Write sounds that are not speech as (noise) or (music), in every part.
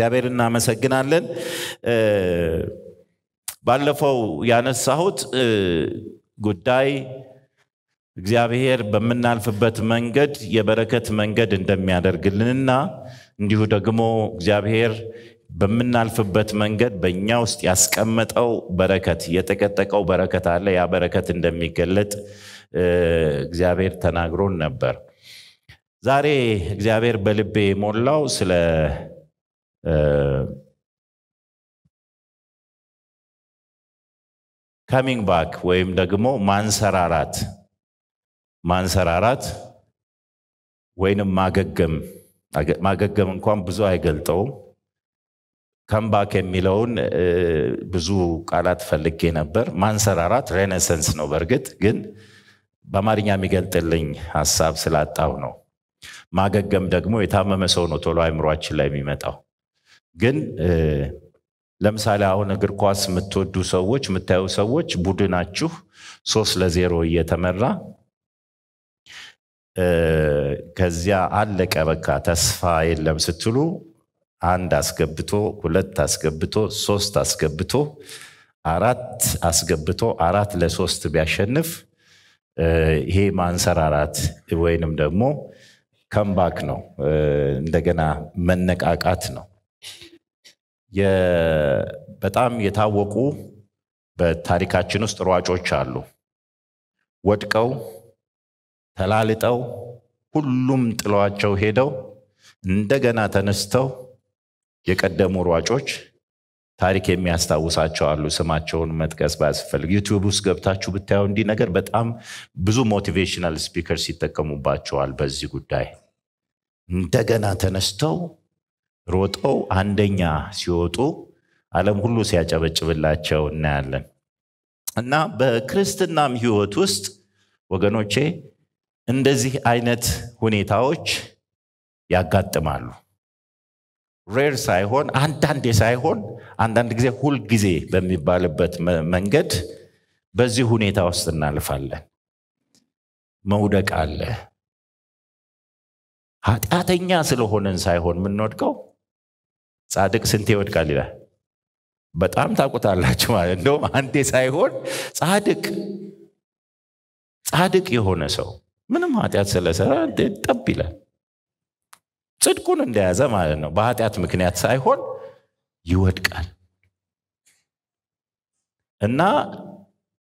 እግዚአብሔር እናመሰግናለን። ባለፈው ያነሳሁት ጉዳይ እግዚአብሔር በምናልፍበት መንገድ የበረከት መንገድ እንደሚያደርግልንና እንዲሁ ደግሞ እግዚአብሔር በምናልፍበት መንገድ በእኛ ውስጥ ያስቀመጠው በረከት የጠቀጠቀው በረከት አለ። ያ በረከት እንደሚገለጥ እግዚአብሔር ተናግሮን ነበር። ዛሬ እግዚአብሔር በልቤ የሞላው ስለ ካሚንግ ባክ ወይም ደግሞ ማንሰራራት ማንሰራራት ወይንም ማገገም ማገገም እንኳን ብዙ አይገልጠውም። ከምባክ የሚለውን ብዙ ቃላት ፈልጌ ነበር። ማንሰራራት ሬኔሰንስ ነው። በእርግጥ ግን በአማርኛ የሚገልጥልኝ ሀሳብ ስላጣው ነው። ማገገም ደግሞ የታመመ ሰው ነው ቶሎ አይምሯችን ላይ የሚመጣው። ግን ለምሳሌ አሁን እግር ኳስ የምትወዱ ሰዎች የምታዩ ሰዎች ቡድናችሁ ሶስት ለዜሮ እየተመራ ከዚያ አለቀ በቃ ተስፋ የለም ስትሉ አንድ አስገብቶ ሁለት አስገብቶ ሶስት አስገብቶ አራት አስገብቶ አራት ለሶስት ቢያሸንፍ ይሄ ማንሰራራት ወይንም ደግሞ ከምባክ ነው እንደገና መነቃቃት ነው በጣም የታወቁ በታሪካችን ውስጥ ሯጮች አሉ። ወድቀው ተላልጠው ሁሉም ጥለዋቸው ሄደው እንደገና ተነስተው የቀደሙ ሯጮች ታሪክ የሚያስታውሳቸው አሉ። ስማቸውን መጥቀስ ባያስፈልግ ዩቲዩብ ውስጥ ገብታችሁ ብታየው እንዲህ ነገር በጣም ብዙ ሞቲቬሽናል ስፒከርስ ይጠቀሙባቸዋል በዚህ ጉዳይ። እንደገና ተነስተው ሮጠው አንደኛ ሲወጡ ዓለም ሁሉ ሲያጨበጭብላቸው እናያለን። እና በክርስትናም ህይወት ውስጥ ወገኖቼ እንደዚህ አይነት ሁኔታዎች ያጋጥማሉ። ሬር ሳይሆን አንዳንዴ ሳይሆን አንዳንድ ጊዜ ሁልጊዜ በሚባልበት መንገድ በዚህ ሁኔታ ውስጥ እናልፋለን። መውደቅ አለ። ኃጢአተኛ ስለሆነን ሳይሆን የምንወድቀው ጻድቅ ስንቴ ይወድቃል ይላል። በጣም ታውቁታላችሁ ማለት እንደውም አንዴ ሳይሆን ጻድቅ ጻድቅ የሆነ ሰው ምንም ኃጢአት ስለሰራ ጠብ ይላል። ጽድቁን እንደያዘ ማለት ነው። በኃጢአት ምክንያት ሳይሆን ይወድቃል እና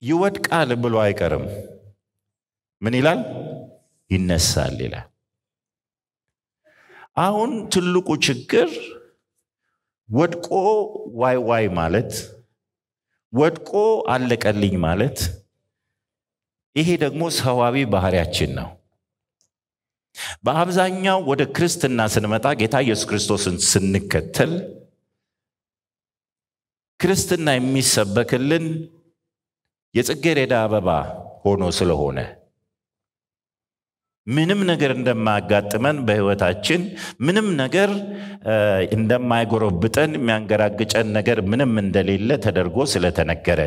ይወድቃል ብሎ አይቀርም። ምን ይላል? ይነሳል ይላል። አሁን ትልቁ ችግር ወድቆ ዋይ ዋይ ማለት ወድቆ አለቀልኝ ማለት ይሄ ደግሞ ሰዋዊ ባህሪያችን ነው። በአብዛኛው ወደ ክርስትና ስንመጣ ጌታ ኢየሱስ ክርስቶስን ስንከተል ክርስትና የሚሰበክልን የጽጌረዳ አበባ ሆኖ ስለሆነ ምንም ነገር እንደማያጋጥመን በህይወታችን ምንም ነገር እንደማይጎረብጠን የሚያንገራግጨን ነገር ምንም እንደሌለ ተደርጎ ስለተነገረ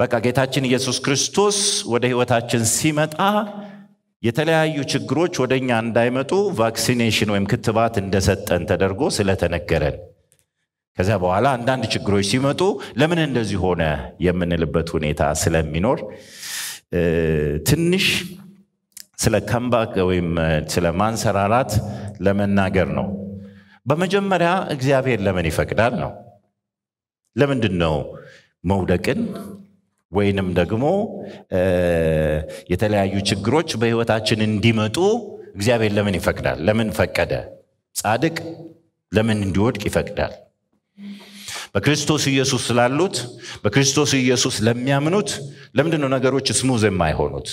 በቃ ጌታችን ኢየሱስ ክርስቶስ ወደ ህይወታችን ሲመጣ የተለያዩ ችግሮች ወደ እኛ እንዳይመጡ ቫክሲኔሽን ወይም ክትባት እንደሰጠን ተደርጎ ስለተነገረን ከዚያ በኋላ አንዳንድ ችግሮች ሲመጡ ለምን እንደዚህ ሆነ የምንልበት ሁኔታ ስለሚኖር ትንሽ ስለ ከምባክ ወይም ስለ ማንሰራራት ለመናገር ነው። በመጀመሪያ እግዚአብሔር ለምን ይፈቅዳል ነው። ለምንድን ነው መውደቅን ወይንም ደግሞ የተለያዩ ችግሮች በህይወታችን እንዲመጡ እግዚአብሔር ለምን ይፈቅዳል? ለምን ፈቀደ? ጻድቅ ለምን እንዲወድቅ ይፈቅዳል? በክርስቶስ ኢየሱስ ስላሉት በክርስቶስ ኢየሱስ ለሚያምኑት ነው ነገሮች ስሙዝ የማይሆኑት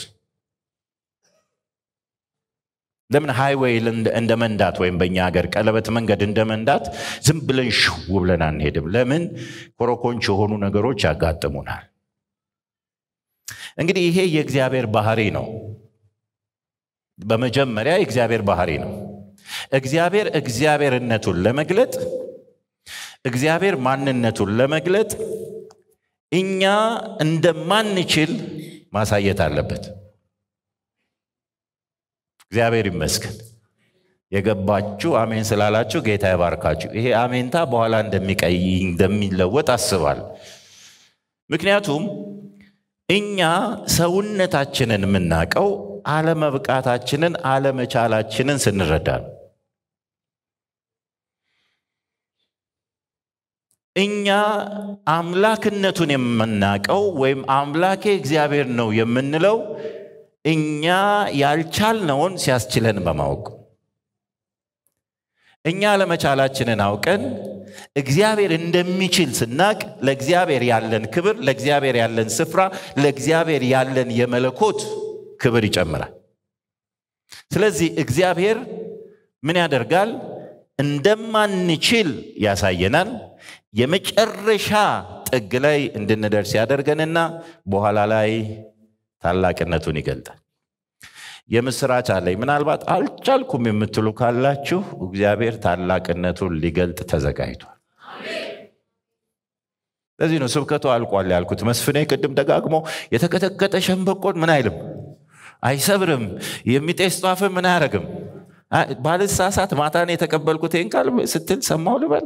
ለምን ሃይዌይ እንደ መንዳት ወይም በእኛ ሀገር ቀለበት መንገድ እንደ መንዳት ዝም ብለን ሽው ብለን አንሄድም ለምን ኮረኮንች የሆኑ ነገሮች ያጋጥሙናል እንግዲህ ይሄ የእግዚአብሔር ባህሪ ነው በመጀመሪያ የእግዚአብሔር ባህሪ ነው እግዚአብሔር እግዚአብሔርነቱን ለመግለጥ እግዚአብሔር ማንነቱን ለመግለጥ እኛ እንደማንችል ማሳየት አለበት። እግዚአብሔር ይመስገን። የገባችሁ አሜን ስላላችሁ ጌታ ይባርካችሁ። ይሄ አሜንታ በኋላ እንደሚቀይ እንደሚለወጥ አስባል። ምክንያቱም እኛ ሰውነታችንን የምናውቀው አለመብቃታችንን፣ አለመቻላችንን ስንረዳ ነው። እኛ አምላክነቱን የምናቀው ወይም አምላኬ እግዚአብሔር ነው የምንለው እኛ ያልቻልነውን ሲያስችለን በማወቅ እኛ ለመቻላችንን አውቀን እግዚአብሔር እንደሚችል ስናቅ ለእግዚአብሔር ያለን ክብር፣ ለእግዚአብሔር ያለን ስፍራ፣ ለእግዚአብሔር ያለን የመለኮት ክብር ይጨምራል። ስለዚህ እግዚአብሔር ምን ያደርጋል? እንደማንችል ያሳየናል። የመጨረሻ ጥግ ላይ እንድንደርስ ያደርገንና በኋላ ላይ ታላቅነቱን ይገልጣል። የምስራች አለኝ። ምናልባት አልቻልኩም የምትሉ ካላችሁ እግዚአብሔር ታላቅነቱን ሊገልጥ ተዘጋጅቷል። ለዚህ ነው ስብከቱ አልቋል ያልኩት። መስፍኔ ቅድም ደጋግሞ የተቀጠቀጠ ሸንበቆን ምን አይልም፣ አይሰብርም። የሚጤስ ጧፍን ምን አያረግም። ባልሳሳት ማታን የተቀበልኩት ይህን ቃል ስትል ሰማው ልበል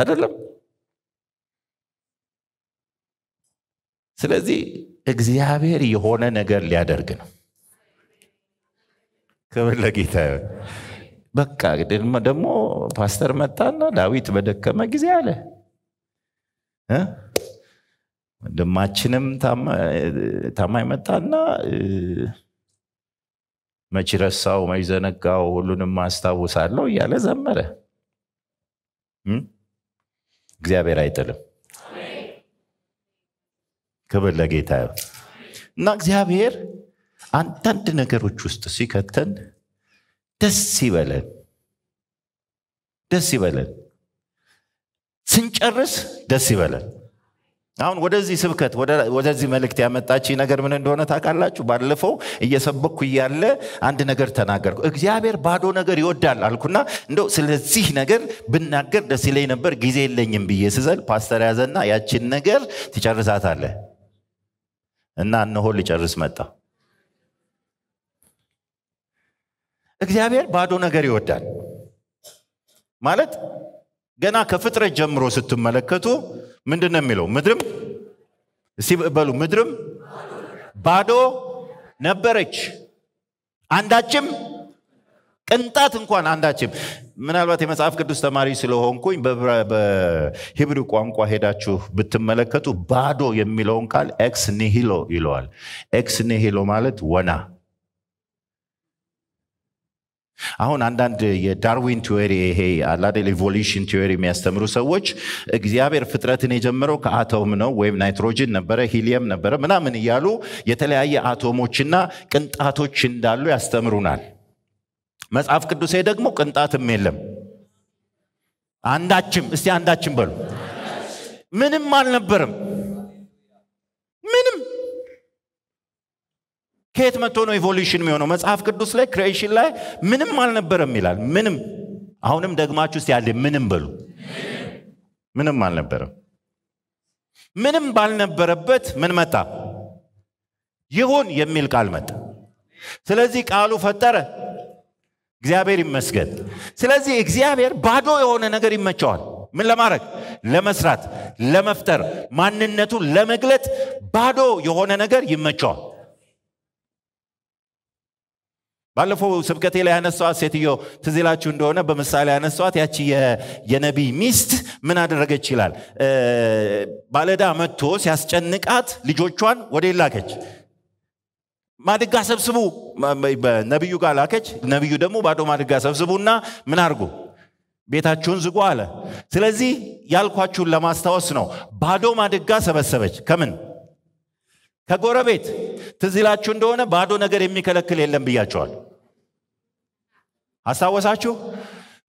አይደለም። ስለዚህ እግዚአብሔር የሆነ ነገር ሊያደርግ ነው። ክብር ለጌታ። በቃ ደግሞ ፓስተር መጣና ዳዊት በደከመ ጊዜ አለ ወንድማችንም ታማኝ መጣና መች ረሳው መች ዘነጋው ሁሉንም አስታውሳለሁ እያለ ዘመረ። እግዚአብሔር አይጥልም ክብር ለጌታ እና እግዚአብሔር አንዳንድ ነገሮች ውስጥ ሲከተን ደስ ይበለን ደስ ይበለን ስንጨርስ ደስ ይበለን አሁን ወደዚህ ስብከት ወደዚህ መልእክት ያመጣች ነገር ምን እንደሆነ ታውቃላችሁ? ባለፈው እየሰበኩ እያለ አንድ ነገር ተናገርኩ። እግዚአብሔር ባዶ ነገር ይወዳል አልኩና እንደው ስለዚህ ነገር ብናገር ደስ ይለኝ ነበር፣ ጊዜ የለኝም ብዬ ስዘል ፓስተር ያዘና ያችን ነገር ትጨርሳታለ እና እነሆ ልጨርስ መጣ። እግዚአብሔር ባዶ ነገር ይወዳል ማለት ገና ከፍጥረት ጀምሮ ስትመለከቱ ምንድን ነው የሚለው? ምድርም እስቲ በሉ ምድርም ባዶ ነበረች፣ አንዳችም ቅንጣት እንኳን አንዳችም። ምናልባት የመጽሐፍ ቅዱስ ተማሪ ስለሆንኩኝ በሂብሪ ቋንቋ ሄዳችሁ ብትመለከቱ ባዶ የሚለውን ቃል ኤክስ ኒሂሎ ይለዋል። ኤክስ ኒሂሎ ማለት ወና አሁን አንዳንድ የዳርዊን ቲዎሪ ይሄ አላደል ኢቮሉሽን ቲዎሪ የሚያስተምሩ ሰዎች እግዚአብሔር ፍጥረትን የጀመረው ከአቶም ነው ወይም ናይትሮጅን ነበረ ሂሊየም ነበረ ምናምን እያሉ የተለያየ አቶሞችና ቅንጣቶች እንዳሉ ያስተምሩናል መጽሐፍ ቅዱሴ ደግሞ ቅንጣትም የለም አንዳችም እስቲ አንዳችም በሉ ምንም አልነበርም ምንም ከየት መጥቶ ነው ኢቮሉሽን የሚሆነው? መጽሐፍ ቅዱስ ላይ ክሬሽን ላይ ምንም አልነበረም ይላል። ምንም አሁንም ደግማችሁ ስ ያለ ምንም በሉ። ምንም አልነበረም። ምንም ባልነበረበት ምን መጣ? ይሁን የሚል ቃል መጣ። ስለዚህ ቃሉ ፈጠረ። እግዚአብሔር ይመስገን። ስለዚህ እግዚአብሔር ባዶ የሆነ ነገር ይመቸዋል። ምን ለማድረግ? ለመስራት፣ ለመፍጠር፣ ማንነቱን ለመግለጥ ባዶ የሆነ ነገር ይመቸዋል። ባለፈው ስብከቴ ላይ ያነሷት ሴትዮ ትዝላችሁ እንደሆነ በምሳሌ ያነሷት ያቺ የነቢ ሚስት ምን አደረገች ይላል ባለዳ መጥቶ ሲያስጨንቃት ልጆቿን ወደ ላከች ማድጋ ሰብስቡ ነቢዩ ጋር ላከች ነቢዩ ደግሞ ባዶ ማድጋ ሰብስቡና ምን አድርጉ ቤታችሁን ዝጉ አለ ስለዚህ ያልኳችሁን ለማስታወስ ነው ባዶ ማድጋ ሰበሰበች ከምን ከጎረቤት ትዝላችሁ እንደሆነ ባዶ ነገር የሚከለክል የለም ብያቸዋል። አስታወሳችሁ?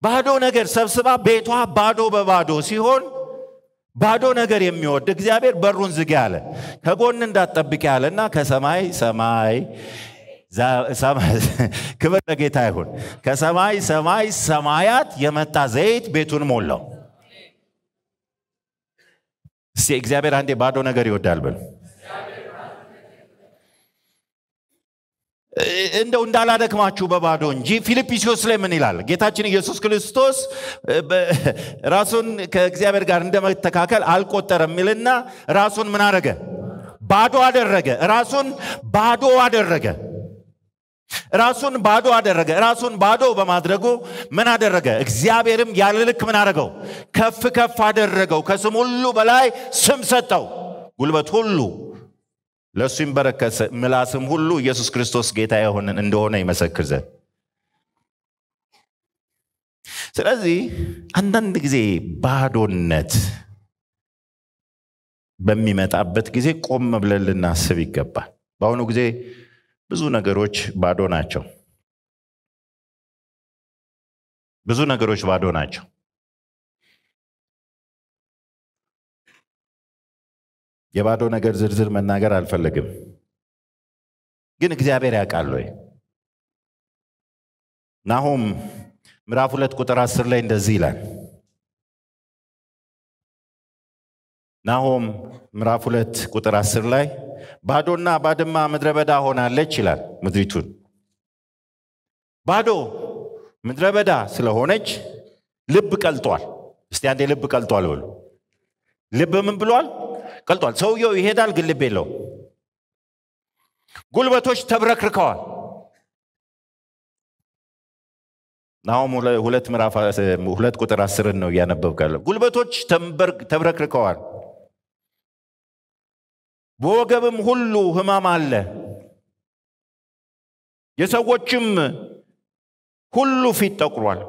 ባዶ ነገር ሰብስባ ቤቷ ባዶ በባዶ ሲሆን ባዶ ነገር የሚወድ እግዚአብሔር በሩን ዝግ ያለ ከጎን እንዳትጠብቅ ያለና ከሰማይ ሰማይ (laughs) ክብር ለጌታ ይሁን። ከሰማይ ሰማይ ሰማያት የመጣ ዘይት ቤቱን ሞላው። እስቲ እግዚአብሔር አንዴ ባዶ ነገር ይወዳል በሉ። እንደው እንዳላደክማችሁ በባዶ እንጂ ፊልጵስዩስ ላይ ምን ይላል? ጌታችን ኢየሱስ ክርስቶስ ራሱን ከእግዚአብሔር ጋር እንደመተካከል አልቆጠረም የሚልና ራሱን ምን አደረገ? ባዶ አደረገ። ራሱን ባዶ አደረገ። ራሱን ባዶ አደረገ። ራሱን ባዶ በማድረጉ ምን አደረገ? እግዚአብሔርም ያለ ልክ ምን አደረገው? ከፍ ከፍ አደረገው። ከስም ሁሉ በላይ ስም ሰጠው። ጉልበት ሁሉ ለእሱ ይንበረከት ምላስም ሁሉ ኢየሱስ ክርስቶስ ጌታ የሆንን እንደሆነ ይመሰክር ዘንድ ስለዚህ አንዳንድ ጊዜ ባዶነት በሚመጣበት ጊዜ ቆም ብለን ልናስብ ይገባል በአሁኑ ጊዜ ብዙ ነገሮች ባዶ ናቸው ብዙ ነገሮች ባዶ ናቸው የባዶ ነገር ዝርዝር መናገር አልፈለግም ግን እግዚአብሔር ያውቃል ወይ ናሆም ምዕራፍ ሁለት ቁጥር አስር ላይ እንደዚህ ይላል ናሆም ምዕራፍ ሁለት ቁጥር አስር ላይ ባዶና ባድማ ምድረ በዳ ሆናለች ይላል ምድሪቱን ባዶ ምድረ በዳ ስለሆነች ልብ ቀልጧል እስቲ አንዴ ልብ ቀልጧል በሉ ልብ ምን ብሏል ቀልጧል። ሰውየው ይሄዳል፣ ግን ልብ የለው። ጉልበቶች ተብረክርከዋል። ናሁም ሁለት ምዕራፍ ሁለት ቁጥር አስርን ነው እያነበብካለሁ። ጉልበቶች ተብረክርከዋል፣ በወገብም ሁሉ ህማም አለ፣ የሰዎችም ሁሉ ፊት ጠቁሯል።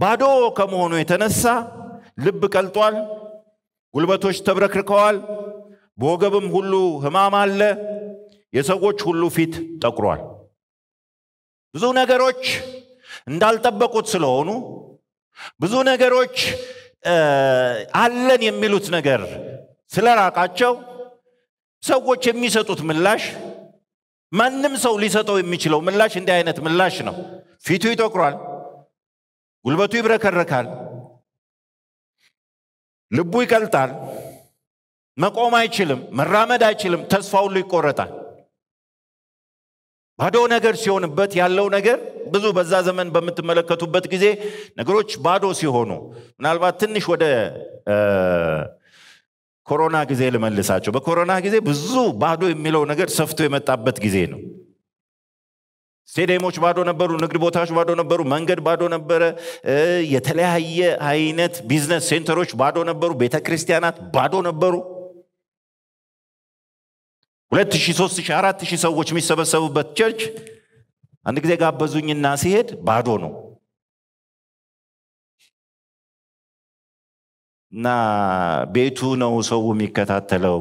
ባዶ ከመሆኑ የተነሳ ልብ ቀልጧል፣ ጉልበቶች ተብረክርከዋል። በወገብም ሁሉ ህማም አለ። የሰዎች ሁሉ ፊት ጠቁሯል። ብዙ ነገሮች እንዳልጠበቁት ስለሆኑ ብዙ ነገሮች አለን የሚሉት ነገር ስለራቃቸው ሰዎች የሚሰጡት ምላሽ ማንም ሰው ሊሰጠው የሚችለው ምላሽ እንዲህ አይነት ምላሽ ነው። ፊቱ ይጠቁራል፣ ጉልበቱ ይብረከረካል፣ ልቡ ይቀልጣል፣ መቆም አይችልም፣ መራመድ አይችልም፣ ተስፋ ሁሉ ይቆረጣል። ባዶ ነገር ሲሆንበት ያለው ነገር ብዙ በዛ ዘመን በምትመለከቱበት ጊዜ ነገሮች ባዶ ሲሆኑ ምናልባት ትንሽ ወደ ኮሮና ጊዜ ልመልሳቸው። በኮሮና ጊዜ ብዙ ባዶ የሚለው ነገር ሰፍቶ የመጣበት ጊዜ ነው። ስቴዲየሞች ባዶ ነበሩ፣ ንግድ ቦታዎች ባዶ ነበሩ፣ መንገድ ባዶ ነበረ፣ የተለያየ አይነት ቢዝነስ ሴንተሮች ባዶ ነበሩ፣ ቤተ ክርስቲያናት ባዶ ነበሩ። ሁለት ሺህ ሦስት ሺህ አራት ሺህ ሰዎች የሚሰበሰቡበት ቸርች አንድ ጊዜ ጋበዙኝና ሲሄድ ባዶ ነው እና ቤቱ ነው ሰው የሚከታተለው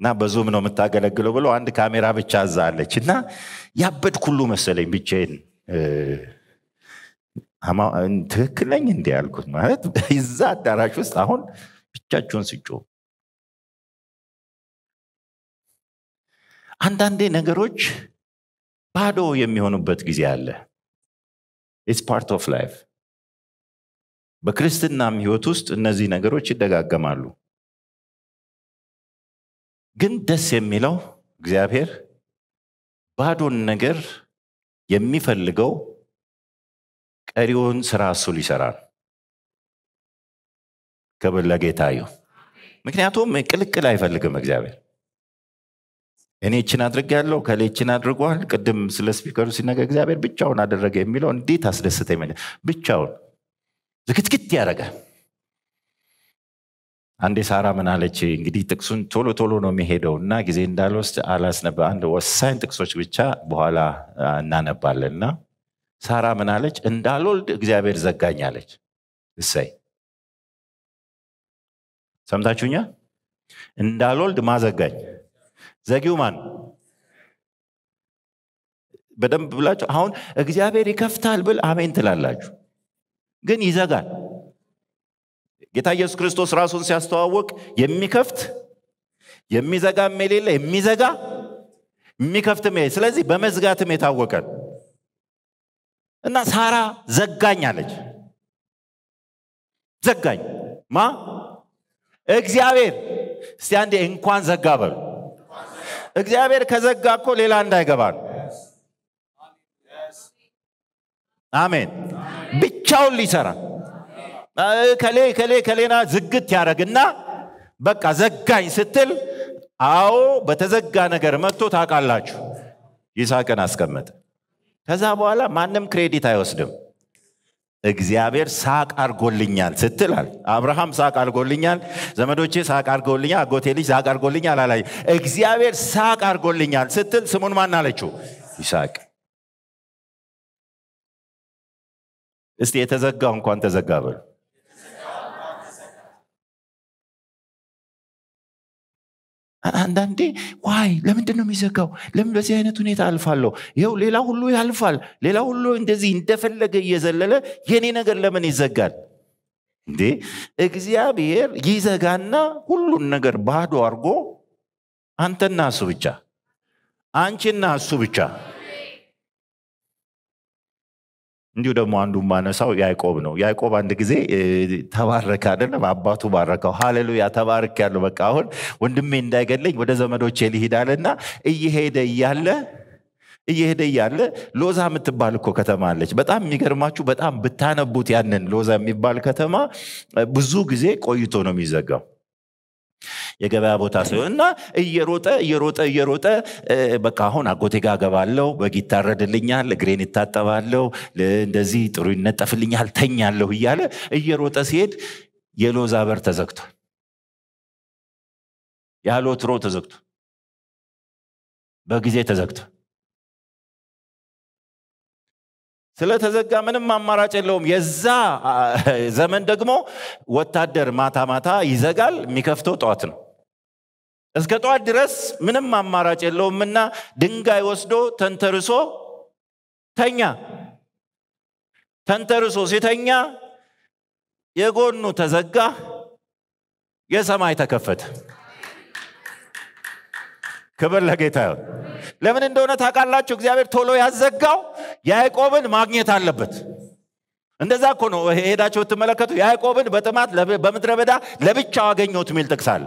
እና በዙም ነው የምታገለግለው ብሎ አንድ ካሜራ ብቻ አዛለች እና ያበድ ሁሉ መሰለኝ ብቻዬን ትክክለኝ እንዲ ያልኩት ማለት እዛ አዳራሽ ውስጥ አሁን ብቻቸውን ስጮ አንዳንዴ ነገሮች ባዶ የሚሆኑበት ጊዜ አለ ኢትስ ፓርት ኦፍ ላይፍ በክርስትናም ህይወት ውስጥ እነዚህ ነገሮች ይደጋገማሉ ግን ደስ የሚለው እግዚአብሔር ባዶን ነገር የሚፈልገው ቀሪውን ስራ እሱ ሊሰራ ነው። ክብር ለጌታ ይሁን። ምክንያቱም ቅልቅል አይፈልግም እግዚአብሔር። እኔ እችን አድርግ ያለው ከሌችን አድርጓል። ቅድም ስለ ስፒከሩ ሲነገር እግዚአብሔር ብቻውን አደረገ የሚለው እንዴት አስደስተ ብቻውን ዝግትግት ያደረጋል አንዴ ሳራ ምን አለች? እንግዲህ ጥቅሱን ቶሎ ቶሎ ነው የሚሄደው እና ጊዜ እንዳልወስድ አላስነበ አንድ ወሳኝ ጥቅሶች ብቻ በኋላ እናነባለን እና ሳራ ምን አለች? እንዳልወልድ እግዚአብሔር ዘጋኝ አለች። እሰይ ሰምታችሁኛ? እንዳልወልድ ማዘጋኝ ዘጊው ማን በደንብ ብላችሁ አሁን እግዚአብሔር ይከፍታል ብል አሜን ትላላችሁ፣ ግን ይዘጋል። ጌታ ኢየሱስ ክርስቶስ ራሱን ሲያስተዋውቅ የሚከፍት የሚዘጋም የሌለ የሚዘጋ የሚከፍትም ስለዚህ በመዝጋትም የታወቀ እና ሳራ ዘጋኝ አለች ዘጋኝ ማ እግዚአብሔር እስቲ አንዴ እንኳን ዘጋ በሉ እግዚአብሔር ከዘጋ እኮ ሌላ እንዳይገባ ነው አሜን ብቻውን ሊሰራ ከሌ ከሌ ከሌና ዝግት ያደረግና በቃ ዘጋኝ ስትል አዎ በተዘጋ ነገር መጥቶ ታውቃላችሁ ይስቅን አስቀመጠ ከዛ በኋላ ማንም ክሬዲት አይወስድም እግዚአብሔር ሳቅ አርጎልኛል ስትላል አብርሃም ሳቅ አርጎልኛል ዘመዶቼ ሳቅ አርጎልኛል አጎቴ ልጅ ሳቅ አርጎልኛል አላ እግዚአብሔር ሳቅ አርጎልኛል ስትል ስሙን ማን አለችው ይስቅ እስቲ የተዘጋው እንኳን ተዘጋ በሉ አንዳንዴ ዋይ ለምንድን ነው የሚዘጋው ለምን በዚህ አይነት ሁኔታ አልፋለሁ ይው ሌላ ሁሉ ያልፋል ሌላ ሁሉ እንደዚህ እንደፈለገ እየዘለለ የኔ ነገር ለምን ይዘጋል እንዴ እግዚአብሔር ይዘጋና ሁሉን ነገር ባዶ አድርጎ አንተና እሱ ብቻ አንቺና እሱ ብቻ እንዲሁ ደግሞ አንዱ ማነሳው ያዕቆብ ነው። ያዕቆብ አንድ ጊዜ ተባረከ አይደለም፣ አባቱ ባረከው። ሃሌሉያ ተባርክ ያለው በቃ አሁን ወንድሜ እንዳይገለኝ ወደ ዘመዶቼ ልሂድ አለና እየሄደ እያለ እየሄደ እያለ ሎዛ የምትባል እኮ ከተማ አለች። በጣም የሚገርማችሁ በጣም ብታነቡት ያንን ሎዛ የሚባል ከተማ ብዙ ጊዜ ቆይቶ ነው የሚዘጋው የገበያ ቦታ ሲሆን እና እየሮጠ እየሮጠ እየሮጠ በቃ አሁን አጎቴ ጋ ገባለው በግ ይታረድልኛል፣ እግሬን ይታጠባለው፣ እንደዚህ ጥሩ ይነጠፍልኛል፣ ተኛለሁ እያለ እየሮጠ ሲሄድ የሎዛ በር ተዘግቷል። ያሎትሮ ተዘግቶ በጊዜ ተዘግቷል። ስለተዘጋ ምንም አማራጭ የለውም። የዛ ዘመን ደግሞ ወታደር ማታ ማታ ይዘጋል፣ የሚከፍተው ጠዋት ነው። እስከ ጠዋት ድረስ ምንም አማራጭ የለውምና ድንጋይ ወስዶ ተንተርሶ ተኛ። ተንተርሶ ሲተኛ የጎኑ ተዘጋ፣ የሰማይ ተከፈተ። ክብር ለጌታ ይሁን። ለምን እንደሆነ ታውቃላችሁ? እግዚአብሔር ቶሎ ያዘጋው ያዕቆብን ማግኘት አለበት። እንደዛ እኮ ነው ሄዳችሁ ብትመለከቱ ያዕቆብን በጥማት በምድረ በዳ ለብቻው አገኘሁት የሚል ጥቅስ አለ።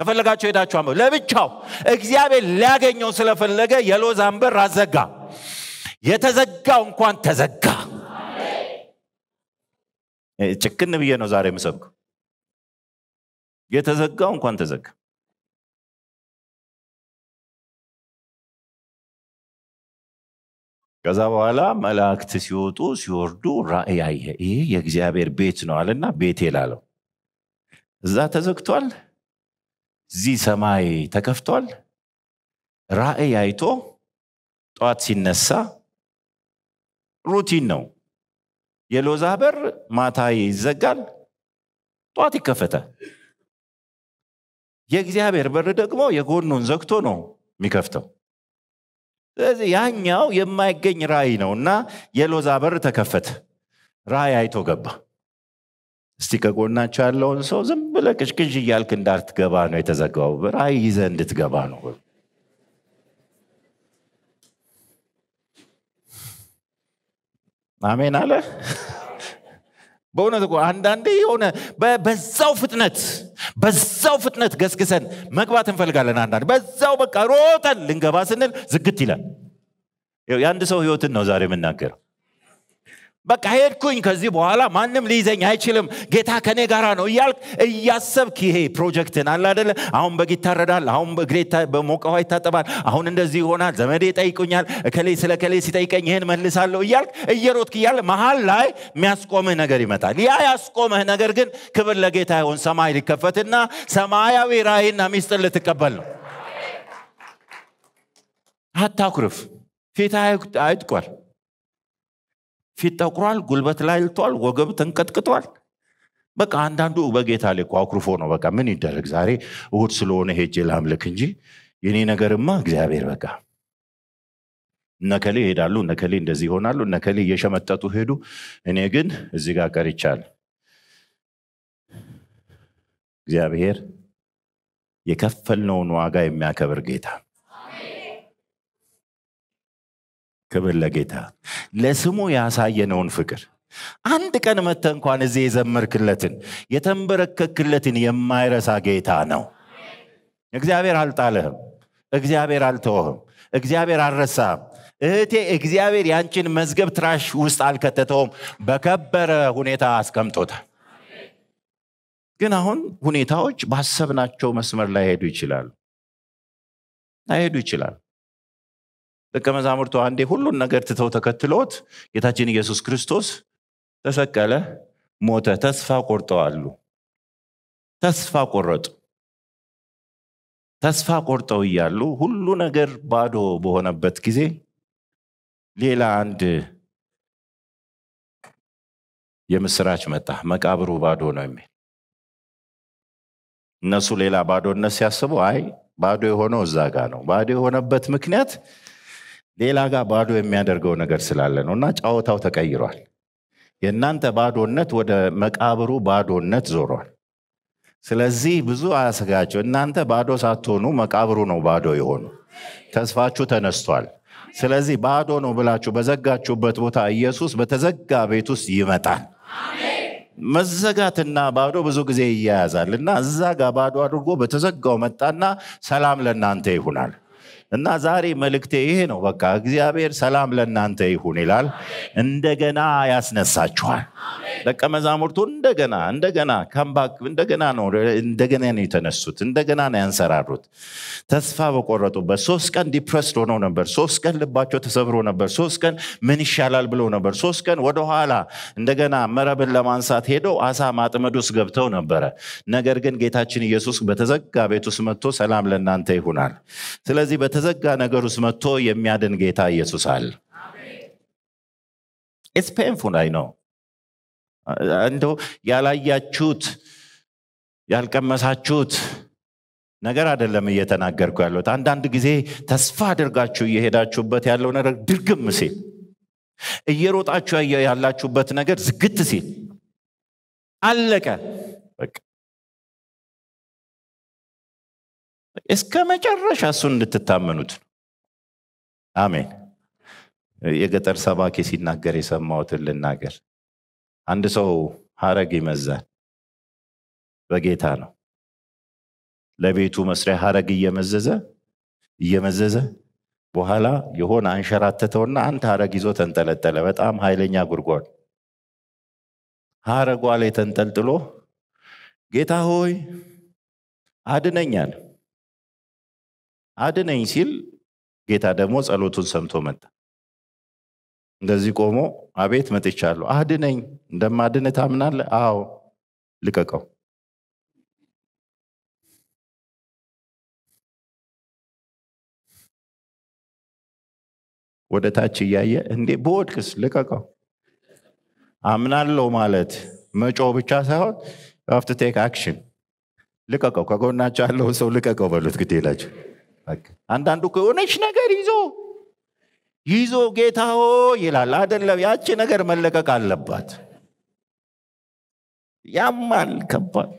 ከፈለጋችሁ ሄዳችሁ ለብቻው እግዚአብሔር ሊያገኘው ስለፈለገ የሎዛን በር አዘጋ። የተዘጋው እንኳን ተዘጋ። ጭክን ብዬ ነው ዛሬ የምሰብከው። የተዘጋው እንኳን ተዘጋ። ከዛ በኋላ መላእክት ሲወጡ ሲወርዱ ራእይ አየ። ይህ የእግዚአብሔር ቤት ነው አለና ቤቴል ላለው እዛ ተዘግቷል፣ እዚህ ሰማይ ተከፍቷል። ራእይ አይቶ ጠዋት ሲነሳ ሩቲን ነው። የሎዛ በር ማታ ይዘጋል፣ ጠዋት ይከፈታል። የእግዚአብሔር በር ደግሞ የጎኑን ዘግቶ ነው የሚከፍተው። ስለዚህ ያኛው የማይገኝ ራይ ነው እና የሎዛ በር ተከፈተ ራይ አይቶ ገባ እስቲ ከጎናቸው ያለውን ሰው ዝም ብለ ቅሽቅሽ እያልክ እንዳትገባ ነው የተዘጋው ራይ ይዘ እንድትገባ ነው አሜን አለ በእውነት እኮ አንዳንዴ የሆነ በዛው ፍጥነት በዛው ፍጥነት ገስግሰን መግባት እንፈልጋለን። አንዳንድ በዛው በቃ ሮጠን ልንገባ ስንል ዝግት ይላል። የአንድ ሰው ህይወትን ነው ዛሬ የምናገረው። በቃ ሄድኩኝ። ከዚህ በኋላ ማንም ሊይዘኝ አይችልም፣ ጌታ ከኔ ጋራ ነው እያልክ እያሰብክ ይሄ ፕሮጀክትን አለ አደለ። አሁን በግ ረዳል አሁን እግሬ በሞቀዋ ይታጠባል፣ አሁን እንደዚህ ይሆናል፣ ዘመዴ ይጠይቁኛል፣ እከሌ ስለ ከሌ ሲጠይቀኝ ይህን መልሳለሁ እያልክ እየሮትክ እያለ መሀል ላይ የሚያስቆምህ ነገር ይመጣል። ያ ያስቆምህ ነገር ግን ክብር ለጌታ ይሆን። ሰማይ ሊከፈትና ሰማያዊ ራይና ሚስጥር ልትቀበል ነው። አታኩርፍ፣ ፊት አይጥቋል ፊት ጠቁሯል፣ ጉልበት ላይ ልቷል፣ ወገብ ተንቀጥቅጧል። በቃ አንዳንዱ በጌታ ላይ አኩርፎ ነው። በቃ ምን ይደረግ ዛሬ እሁድ ስለሆነ ሄጄ ላምልክ እንጂ የኔ ነገርማ እግዚአብሔር በቃ እነከሌ ይሄዳሉ፣ እነከሌ እንደዚህ ይሆናሉ፣ እነከሌ እየሸመጠጡ ሄዱ። እኔ ግን እዚህ ጋር ቀርቻል። እግዚአብሔር የከፈልነውን ዋጋ የሚያከብር ጌታ ክብር ለጌታ ለስሙ ያሳየነውን ፍቅር አንድ ቀን መተ እንኳን እዚህ የዘመርክለትን የተንበረከክለትን የማይረሳ ጌታ ነው እግዚአብሔር አልጣለህም እግዚአብሔር አልተወህም እግዚአብሔር አልረሳህም እህቴ እግዚአብሔር ያንቺን መዝገብ ትራሽ ውስጥ አልከተተውም በከበረ ሁኔታ አስቀምጦታል ግን አሁን ሁኔታዎች ባሰብናቸው መስመር ላይ ሄዱ ይችላሉ አይሄዱ ይችላል ደቀ መዛሙርቱ አንዴ ሁሉን ነገር ትተው ተከትሎት ጌታችን ኢየሱስ ክርስቶስ ተሰቀለ፣ ሞተ። ተስፋ ቆርጠዋሉ። ተስፋ ቆረጡ። ተስፋ ቆርጠው እያሉ ሁሉ ነገር ባዶ በሆነበት ጊዜ ሌላ አንድ የምስራች መጣ። መቃብሩ ባዶ ነው የሚል እነሱ ሌላ ባዶነት ሲያስቡ አይ ባዶ የሆነው እዛ ጋ ነው። ባዶ የሆነበት ምክንያት ሌላ ጋር ባዶ የሚያደርገው ነገር ስላለ ነው እና ጨዋታው ተቀይሯል። የእናንተ ባዶነት ወደ መቃብሩ ባዶነት ዞሯል። ስለዚህ ብዙ አያስጋቸው። እናንተ ባዶ ሳትሆኑ መቃብሩ ነው ባዶ የሆኑ። ተስፋችሁ ተነስቷል። ስለዚህ ባዶ ነው ብላችሁ በዘጋችሁበት ቦታ ኢየሱስ በተዘጋ ቤት ውስጥ ይመጣል። መዘጋትና ባዶ ብዙ ጊዜ ይያያዛል እና እዛ ጋር ባዶ አድርጎ በተዘጋው መጣና ሰላም ለእናንተ ይሁናል። እና ዛሬ መልእክቴ ይሄ ነው። በቃ እግዚአብሔር ሰላም ለእናንተ ይሁን ይላል። እንደገና ያስነሳችኋል። ደቀ መዛሙርቱ እንደገና እንደገና ካምባክ እንደገና ነው እንደገና ነው የተነሱት እንደገና ነው ያንሰራሩት ተስፋ በቆረጡበት ሶስት ቀን ዲፕረስድ ሆነው ነበር ሶስት ቀን ልባቸው ተሰብሮ ነበር ሶስት ቀን ምን ይሻላል ብለው ነበር ሶስት ቀን ወደኋላ እንደገና መረብን ለማንሳት ሄደው አሳ ማጥመድ ውስጥ ገብተው ነበረ ነገር ግን ጌታችን ኢየሱስ በተዘጋ ቤት ውስጥ መጥቶ ሰላም ለእናንተ ይሁናል ስለዚህ በተዘጋ ነገር ውስጥ መጥቶ የሚያድን ጌታ ኢየሱስ አለ ኢትስ ፔንፉል አይ ነው እንደው ያላያችሁት ያልቀመሳችሁት ነገር አይደለም እየተናገርኩ ያለሁት። አንዳንድ ጊዜ ተስፋ አድርጋችሁ እየሄዳችሁበት ያለው ነገር ድርግም ሲል፣ እየሮጣችሁ ያላችሁበት ነገር ዝግት ሲል አለቀ። እስከ መጨረሻ እሱን እንድትታመኑት አሜን። የገጠር ሰባኪ ሲናገር የሰማሁትን ልናገር። አንድ ሰው ሀረግ ይመዛል በጌታ ነው ለቤቱ መስሪያ ሀረግ እየመዘዘ እየመዘዘ በኋላ የሆነ አንሸራተተውና አንድ ሀረግ ይዞ ተንጠለጠለ በጣም ኃይለኛ ጉርጓድ ሀረጓ ላይ ተንጠልጥሎ ጌታ ሆይ አድነኛል አድነኝ ሲል ጌታ ደግሞ ጸሎቱን ሰምቶ መጣ እንደዚህ ቆሞ አቤት መጥቻለሁ። አድነኝ። እንደማድን አምናለ አዎ። ልቀቀው። ወደ ታች እያየ እንዴ በወድቅስ? ልቀቀው። አምናለሁ ማለት መጮ ብቻ ሳይሆን ሀፍት ቴክ አክሽን። ልቀቀው። ከጎናቸው ያለውን ሰው ልቀቀው በሉት። ግዴላቸው አንዳንዱ የሆነች ነገር ይዞ ይዞ ጌታ ሆ ይላል አደለም። ያቺ ነገር መለቀቅ አለባት። ያማል፣ ከባድ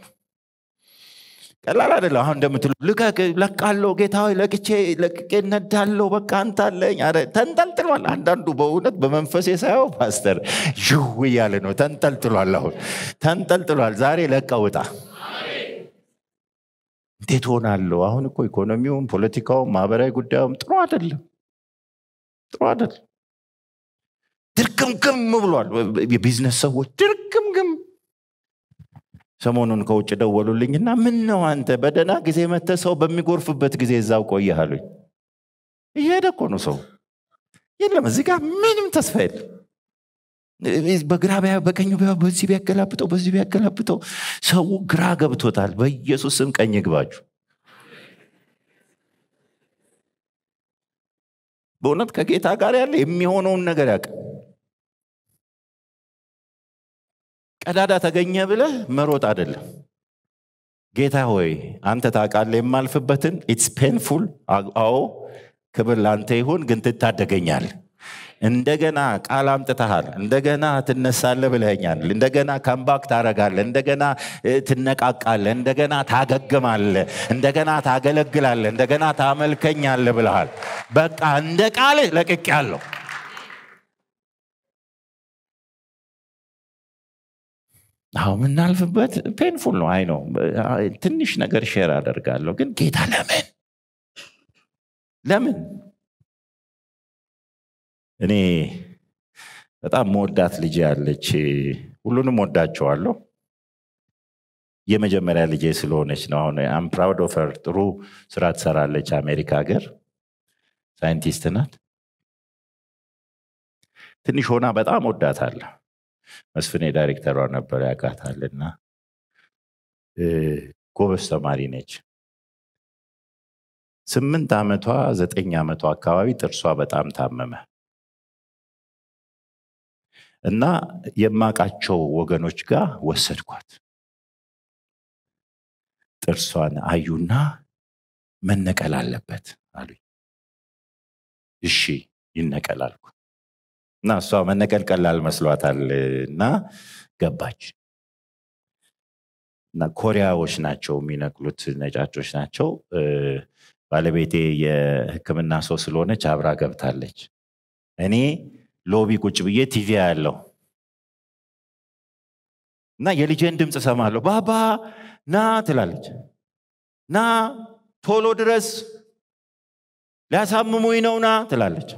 ቀላል አደለም። አሁን እንደምትሉ ልቀቅ፣ ለቃለው ጌታ ለቅቼ ለቅቄ እነዳለሁ፣ በቃ አንታለኝ አለኝ። ተንጠልጥሏል። አንዳንዱ በእውነት በመንፈሴ ሳየው ፓስተር ዥው እያለ ነው። ተንጠልጥሏል፣ አሁን ተንጠልጥሏል። ዛሬ ለቀውጣ ውጣ እንዴት ሆናለሁ? አሁን እኮ ኢኮኖሚውም ፖለቲካውም ማህበራዊ ጉዳዩም ጥሩ አይደለም። ጥሩ አይደል። ድርግምግም ብሏል። የቢዝነስ ሰዎች ድርግምግም። ሰሞኑን ከውጭ ደወሉልኝና ምን ነው አንተ በደና ጊዜ መተ ሰው በሚጎርፍበት ጊዜ እዛው ቆየህ አሉኝ። እየሄደ ነው ሰው። የለም እዚህ ጋር ምንም ተስፋ የለ በግራ በቀኙ በዚህ ቢያገላብጠው በዚህ ቢያገላብጠው ሰው ግራ ገብቶታል። በኢየሱስ ስም ቀኝ ግባችሁ። በእውነት ከጌታ ጋር ያለ የሚሆነውን ነገር ያውቅ ቀዳዳ ተገኘ ብለህ መሮጥ አይደለም ጌታ ሆይ አንተ ታቃለ የማልፍበትን ኢትስ ፔንፉል አዎ ክብር ለአንተ ይሁን ግን ትታደገኛል እንደገና ቃል አምጥተሃል፣ እንደገና ትነሳለ ብለኛል እንደገና ከምባክ ታረጋለ እንደገና ትነቃቃለ እንደገና ታገግማለ እንደገና ታገለግላለ እንደገና ታመልከኛለ ብለሃል። በቃ እንደ ቃል ለቅቅ ያለው አሁ የምናልፍበት ፔንፉል ነው። አይ ነው ትንሽ ነገር ሼር አደርጋለሁ፣ ግን ጌታ ለምን ለምን እኔ በጣም መወዳት ልጅ ያለች ሁሉንም ወዳቸዋለሁ። የመጀመሪያ ልጅ ስለሆነች ነው። አሁን አም ፕራውድ ኦፈር ጥሩ ስራ ትሰራለች። አሜሪካ ሀገር ሳይንቲስት ናት። ትንሽ ሆና በጣም አለ መስፍኔ ዳይሬክተሯ ነበር ያውቃታልና ጎበስ ተማሪ ነች። ስምንት ዓመቷ ዘጠኝ ዓመቷ አካባቢ ጥርሷ በጣም ታመመ። እና የማቃቸው ወገኖች ጋር ወሰድኳት። ጥርሷን አዩና መነቀል አለበት አሉ። እሺ ይነቀል እና እሷ መነቀል ቀላል መስሏታል እና ገባች። እና ኮሪያዎች ናቸው የሚነቅሉት፣ ነጫጮች ናቸው። ባለቤቴ የህክምና ሰው ስለሆነች አብራ ገብታለች። እኔ ሎቢ ቁጭ ብዬ ቲቪ ያለው እና የልጄን ድምፅ ሰማለሁ ባባ ና ትላለች። ና ቶሎ ድረስ ሊያሳምሙኝ ነው ና ትላለች።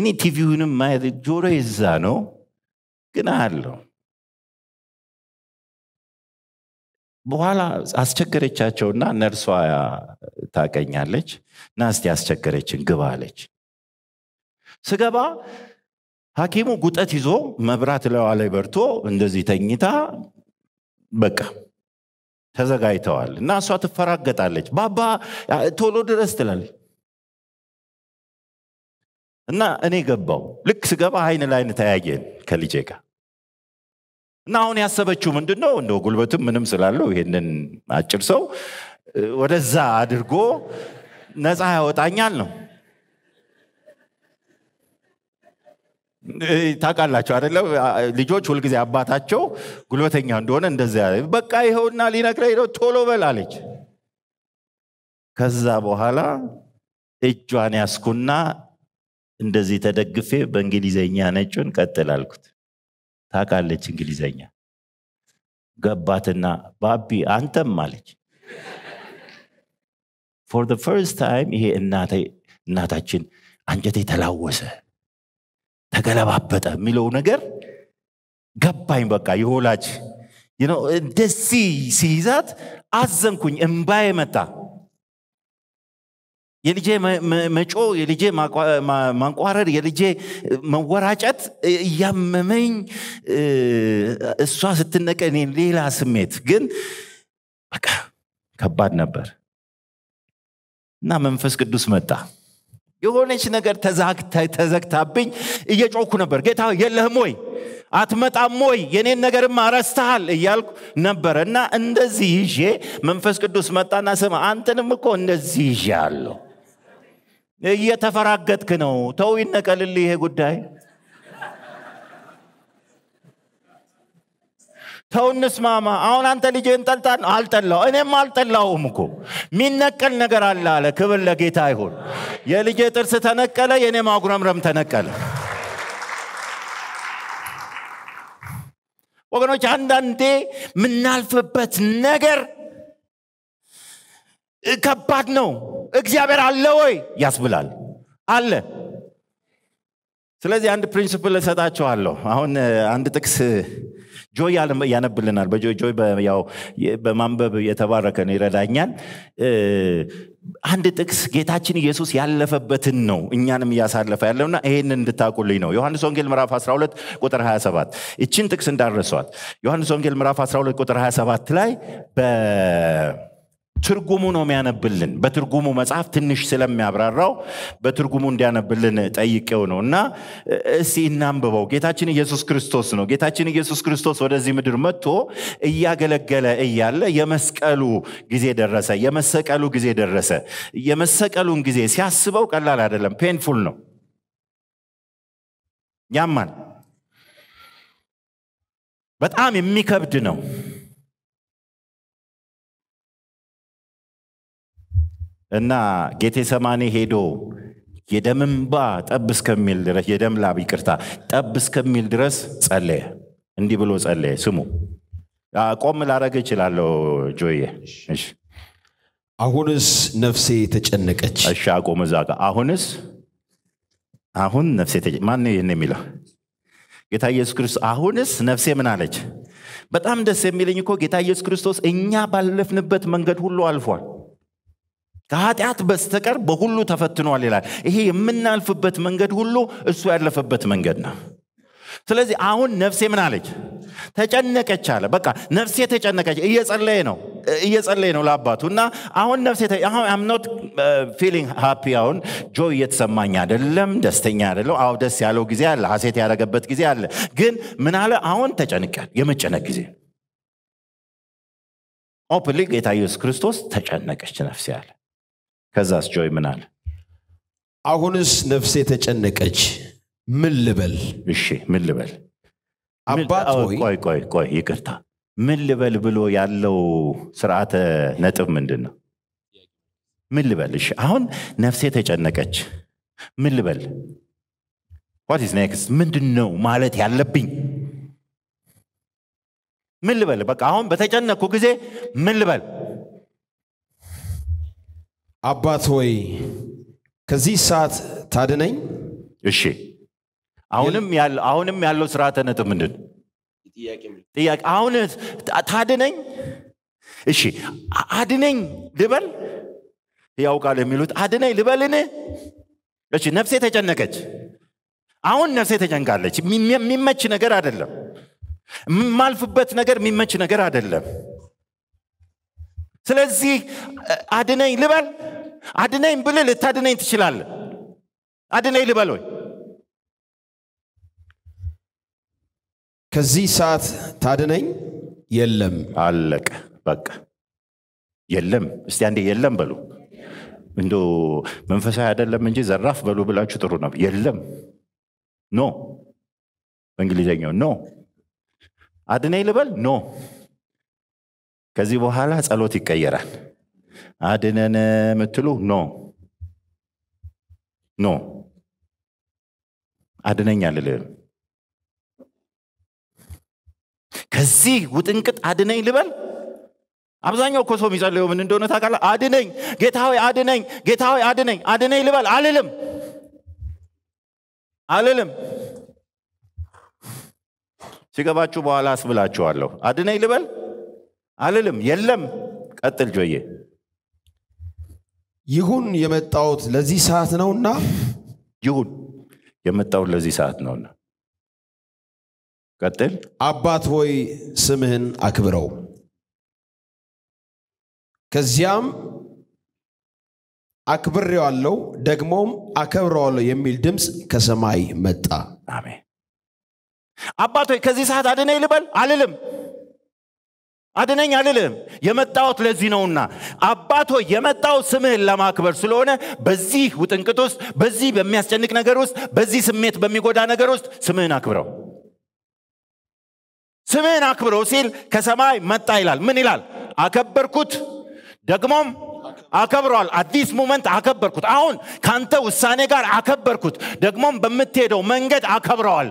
እኔ ቲቪውንም ማየት ጆሮ የዛ ነው ግን አለው። በኋላ አስቸገረቻቸውና ነርሷ ታቀኛለች እና እስቲ አስቸገረችን ግባ አለች። ስገባ ሐኪሙ ጉጠት ይዞ መብራት ለዋ ላይ በርቶ እንደዚህ ተኝታ በቃ ተዘጋጅተዋል እና እሷ ትፈራገጣለች። ባባ ቶሎ ድረስ ትላለች እና እኔ ገባው። ልክ ስገባ አይን ላይን ተያየን ከልጄ ጋር እና አሁን ያሰበችው ምንድን ነው? እንደ ጉልበትም ምንም ስላለው ይሄንን አጭር ሰው ወደዛ አድርጎ ነፃ ያወጣኛል ነው ታውቃላችሁ አይደለ? ልጆች ሁልጊዜ አባታቸው ጉልበተኛ እንደሆነ እንደዚያ በቃ ይኸውና ሊነግረኝ ነው ቶሎ በላለች። ከዛ በኋላ እጇን ያስኩና እንደዚህ ተደግፌ በእንግሊዘኛ ነጩን ቀጥል አልኩት። ታቃለች እንግሊዘኛ። ገባትና ባቢ አንተም አለች። ፎር ፈርስት ታይም ይሄ እናታችን አንጀቴ ተላወሰ። ተገለባበጠ የሚለው ነገር ገባኝ። በቃ የወላጅ እንደዚህ ሲይዛት አዘንኩኝ፣ እምባዬ መጣ። የልጄ መጮ፣ የልጄ ማንቋረር፣ የልጄ መወራጨት እያመመኝ እሷ ስትነቀ እኔ ሌላ ስሜት ግን በቃ ከባድ ነበር እና መንፈስ ቅዱስ መጣ። የሆነች ነገር ተዘግታብኝ እየጮኩ ነበር ጌታ የለህም ወይ አትመጣም ወይ የኔን ነገርም አረስተሃል እያልኩ ነበር እና እንደዚህ ይዤ መንፈስ ቅዱስ መጣና ስም አንተንም እኮ እንደዚህ ይዤ አለሁ እየተፈራገጥክ ነው ተው ይነቀልል ይሄ ጉዳይ ተውንስ ማማ አሁን አንተ ልጅን ጠልጣን? አልጠላው፣ እኔም አልጠላውም እኮ የሚነቀል ነገር አለ አለ። ክብር ለጌታ ይሁን። የልጄ ጥርስ ተነቀለ፣ የእኔ ማጉረምረም ተነቀለ። ወገኖች አንዳንዴ የምናልፍበት ነገር ከባድ ነው። እግዚአብሔር አለ ወይ ያስብላል። አለ። ስለዚህ አንድ ፕሪንስፕል እሰጣችኋለሁ። አሁን አንድ ጥቅስ ጆይ ያነብልናል። በጆይ በማንበብ የተባረከ ነው፣ ይረዳኛል። አንድ ጥቅስ ጌታችን ኢየሱስ ያለፈበትን ነው እኛንም እያሳለፈ ያለውና ይህንን እንድታቁልኝ ነው። ዮሐንስ ወንጌል ምዕራፍ 12 ቁጥር 27 እችን ጥቅስ እንዳረሷት ዮሐንስ ወንጌል ምዕራፍ 12 ቁጥር 27 ላይ ትርጉሙ ነው የሚያነብልን። በትርጉሙ መጽሐፍ ትንሽ ስለሚያብራራው በትርጉሙ እንዲያነብልን ጠይቄው ነው እና እስቲ እናንብበው። ጌታችን ኢየሱስ ክርስቶስ ነው። ጌታችን ኢየሱስ ክርስቶስ ወደዚህ ምድር መጥቶ እያገለገለ እያለ የመስቀሉ ጊዜ ደረሰ። የመሰቀሉ ጊዜ ደረሰ። የመሰቀሉን ጊዜ ሲያስበው ቀላል አይደለም፣ ፔንፉል ነው፣ ያማል፣ በጣም የሚከብድ ነው። እና ጌቴ ሰማኔ ሄዶ የደም እንባ ጠብ እስከሚል ድረስ የደም ላብ ይቅርታ ጠብ እስከሚል ድረስ ጸለየ። እንዲህ ብሎ ጸለየ። ስሙ ቆም ላረግ እችላለሁ ጆዬ። አሁንስ ነፍሴ ተጨነቀች። እሺ አቁም እዛ ጋር። አሁንስ አሁን ነፍሴ ማን ይህን የሚለው ጌታ ኢየሱስ ክርስቶስ። አሁንስ ነፍሴ ምን አለች? በጣም ደስ የሚለኝ እኮ ጌታ ኢየሱስ ክርስቶስ እኛ ባለፍንበት መንገድ ሁሉ አልፏል። ከኃጢአት በስተቀር በሁሉ ተፈትኗል ይላል። ይሄ የምናልፍበት መንገድ ሁሉ እሱ ያለፈበት መንገድ ነው። ስለዚህ አሁን ነፍሴ ምን አለች? ተጨነቀች አለ። በቃ ነፍሴ ተጨነቀች። እየጸለየ ነው እየጸለየ ነው ለአባቱ እና አሁን ነፍሴ አም ኖት ፊሊንግ ሃፒ አሁን ጆ uh, እየተሰማኝ አደለም ደስተኛ አደለው አሁ ደስ ያለው ጊዜ አለ፣ ሀሴት ያደረገበት ጊዜ አለ። ግን ምን አለ? አሁን ተጨንቀል የመጨነቅ ጊዜ ኦፕንሊ ጌታ ኢየሱስ ክርስቶስ ተጨነቀች ነፍሴ አለ። ከዛስ ጆይ ምን አሁንስ ነፍሴ ተጨነቀች ምን ልበል እሺ ምን ልበል ቆይ ቆይ ቆይ ይቅርታ ምን ልበል ብሎ ያለው ስርዓተ ነጥብ ምንድን ነው ምን ልበል እሺ አሁን ነፍሴ ተጨነቀች ምን ልበል ዋትስ ኔክስት ምንድን ነው ማለት ያለብኝ ምን ልበል በቃ አሁን በተጨነኩ ጊዜ ምን ልበል አባት ሆይ ከዚህ ሰዓት ታድነኝ። እሺ አሁንም ያለው ስርዓተ ነጥብ ምንድን ጥያቄ? አሁን ታድነኝ። እሺ አድነኝ ልበል? ያውቃል የሚሉት አድነኝ ልበልን? እሺ ነፍሴ ተጨነቀች። አሁን ነፍሴ ተጨንቃለች። የሚመች ነገር አይደለም። የማልፍበት ነገር የሚመች ነገር አይደለም። ስለዚህ አድነኝ ልበል አድነኝ ብል ልታድነኝ ትችላለ አድነኝ ልበል ወይ ከዚህ ሰዓት ታድነኝ የለም አለቀ በቃ የለም እስቲ አንዴ የለም በሉ እንዶ መንፈሳዊ አይደለም እንጂ ዘራፍ በሉ ብላችሁ ጥሩ ነው የለም ኖ በእንግሊዝኛው ኖ አድነኝ ልበል ኖ ከዚህ በኋላ ጸሎት ይቀየራል። አድነን የምትሉ ኖ ኖ አድነኝ አልል ከዚህ ውጥንቅጥ አድነኝ ልበል። አብዛኛው እኮ ሰው የሚጸልየው ምን እንደሆነ ታቃለ አድነኝ ጌታ አድነኝ፣ ጌታ አድነኝ፣ አድነኝ ልበል አልልም አልልም። ሲገባችሁ በኋላ አስብላችኋለሁ። አድነኝ ልበል አልልም። የለም። ቀጥል ጆዬ። ይሁን የመጣሁት ለዚህ ሰዓት ነውና ይሁን የመጣሁት ለዚህ ሰዓት ነውና። ቀጥል። አባት ሆይ ስምህን አክብረው። ከዚያም አክብሬዋለሁ ደግሞም አከብረዋለሁ የሚል ድምፅ ከሰማይ መጣ። አሜን። አባት ሆይ ከዚህ ሰዓት አድነኝ ልበል? አልልም። አድነኝ አልልም የመጣሁት ለዚህ ነውና አባቶ የመጣው የመጣሁት ስምህን ለማክበር ስለሆነ በዚህ ውጥንቅት ውስጥ፣ በዚህ በሚያስጨንቅ ነገር ውስጥ፣ በዚህ ስሜት በሚጎዳ ነገር ውስጥ ስምህን አክብረው። ስምህን አክብረው ሲል ከሰማይ መጣ ይላል። ምን ይላል? አከበርኩት፣ ደግሞም አከብረዋል። አዲስ ሙመንት አከበርኩት። አሁን ከአንተ ውሳኔ ጋር አከበርኩት፣ ደግሞም በምትሄደው መንገድ አከብረዋል።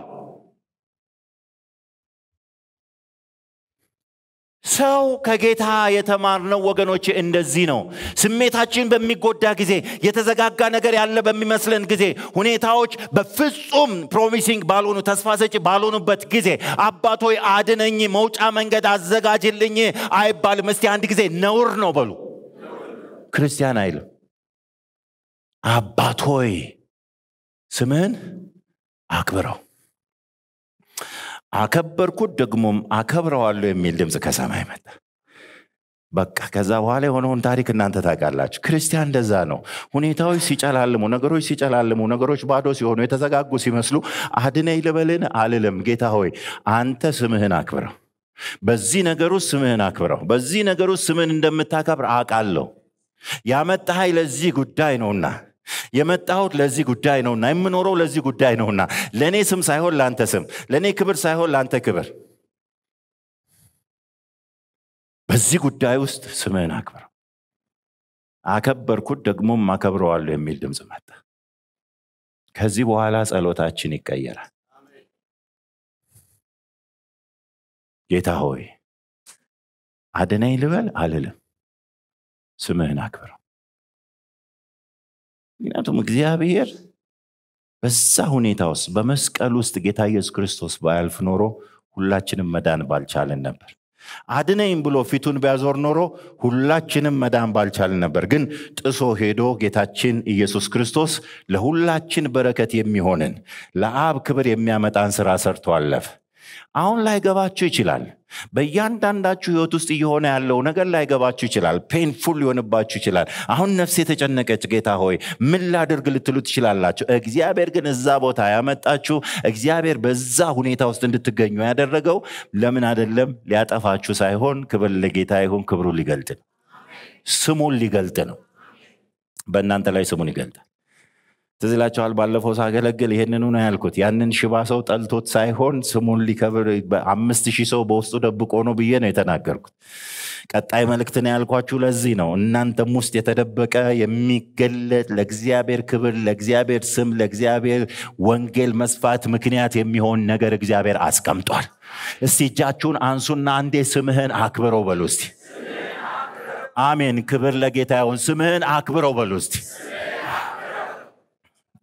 ሰው ከጌታ የተማርነው ወገኖች እንደዚህ ነው። ስሜታችን በሚጎዳ ጊዜ፣ የተዘጋጋ ነገር ያለ በሚመስለን ጊዜ፣ ሁኔታዎች በፍጹም ፕሮሚሲንግ ባልሆኑ ተስፋ ሰጪ ባልሆኑበት ጊዜ አባቶይ አድነኝ፣ መውጫ መንገድ አዘጋጅልኝ አይባልም። እስቲ አንድ ጊዜ ነውር ነው በሉ። ክርስቲያን አይልም። አባቶይ ስምህን አክብረው አከበርኩት ደግሞም አከብረዋለሁ የሚል ድምፅ ከሰማይ መጣ በቃ ከዛ በኋላ የሆነውን ታሪክ እናንተ ታውቃላችሁ ክርስቲያን እንደዛ ነው ሁኔታዎች ሲጨላልሙ ነገሮች ሲጨላልሙ ነገሮች ባዶ ሲሆኑ የተዘጋጉ ሲመስሉ አድነኝ ልበልን አልልም ጌታ ሆይ አንተ ስምህን አክብረው በዚህ ነገር ውስጥ ስምህን አክብረው በዚህ ነገር ውስጥ ስምህን እንደምታከብር አውቃለሁ ሀይ ለዚህ ጉዳይ ነውና የመጣሁት ለዚህ ጉዳይ ነውና የምኖረው ለዚህ ጉዳይ ነውና ለእኔ ስም ሳይሆን ለአንተ ስም ለእኔ ክብር ሳይሆን ለአንተ ክብር በዚህ ጉዳይ ውስጥ ስምህን አክብር አከበርኩት ደግሞም አከብረዋለሁ የሚል ድምፅ መጣ ከዚህ በኋላ ጸሎታችን ይቀየራል ጌታ ሆይ አደናይ ልበል አልልም ስምህን አክብረው ምክንያቱም እግዚአብሔር በዛ ሁኔታ ውስጥ በመስቀል ውስጥ ጌታ ኢየሱስ ክርስቶስ ባያልፍ ኖሮ ሁላችንም መዳን ባልቻልን ነበር። አድነኝም ብሎ ፊቱን ቢያዞር ኖሮ ሁላችንም መዳን ባልቻልን ነበር። ግን ጥሶ ሄዶ ጌታችን ኢየሱስ ክርስቶስ ለሁላችን በረከት የሚሆንን ለአብ ክብር የሚያመጣን ስራ ሰርቶ አለፍ አሁን ላይገባችሁ ይችላል በእያንዳንዳችሁ ህይወት ውስጥ እየሆነ ያለው ነገር ላይገባችሁ ይችላል ፔንፉል ሊሆንባችሁ ይችላል አሁን ነፍስ የተጨነቀች ጌታ ሆይ ምን ላድርግ ልትሉ ትችላላችሁ እግዚአብሔር ግን እዛ ቦታ ያመጣችሁ እግዚአብሔር በዛ ሁኔታ ውስጥ እንድትገኙ ያደረገው ለምን አደለም ሊያጠፋችሁ ሳይሆን ክብር ለጌታ ይሁን ክብሩ ሊገልጥ ነው ስሙን ሊገልጥ ነው በእናንተ ላይ ስሙን ይገልጣል ትዝ ይላቸዋል። ባለፈው ሳገለግል ይሄንኑ ነው ያልኩት። ያንን ሽባ ሰው ጠልቶት ሳይሆን ስሙን ሊከብር አምስት ሺህ ሰው በውስጡ ደብቆ ነው ብዬ ነው የተናገርኩት። ቀጣይ መልእክት ያልኳችሁ ለዚህ ነው። እናንተም ውስጥ የተደበቀ የሚገለጥ ለእግዚአብሔር ክብር፣ ለእግዚአብሔር ስም፣ ለእግዚአብሔር ወንጌል መስፋት ምክንያት የሚሆን ነገር እግዚአብሔር አስቀምጧል። እስቲ እጃችሁን አንሱና አንዴ ስምህን አክብረው በሉ እስቲ። አሜን። ክብር ለጌታ ይሁን። ስምህን አክብረው በሉ እስቲ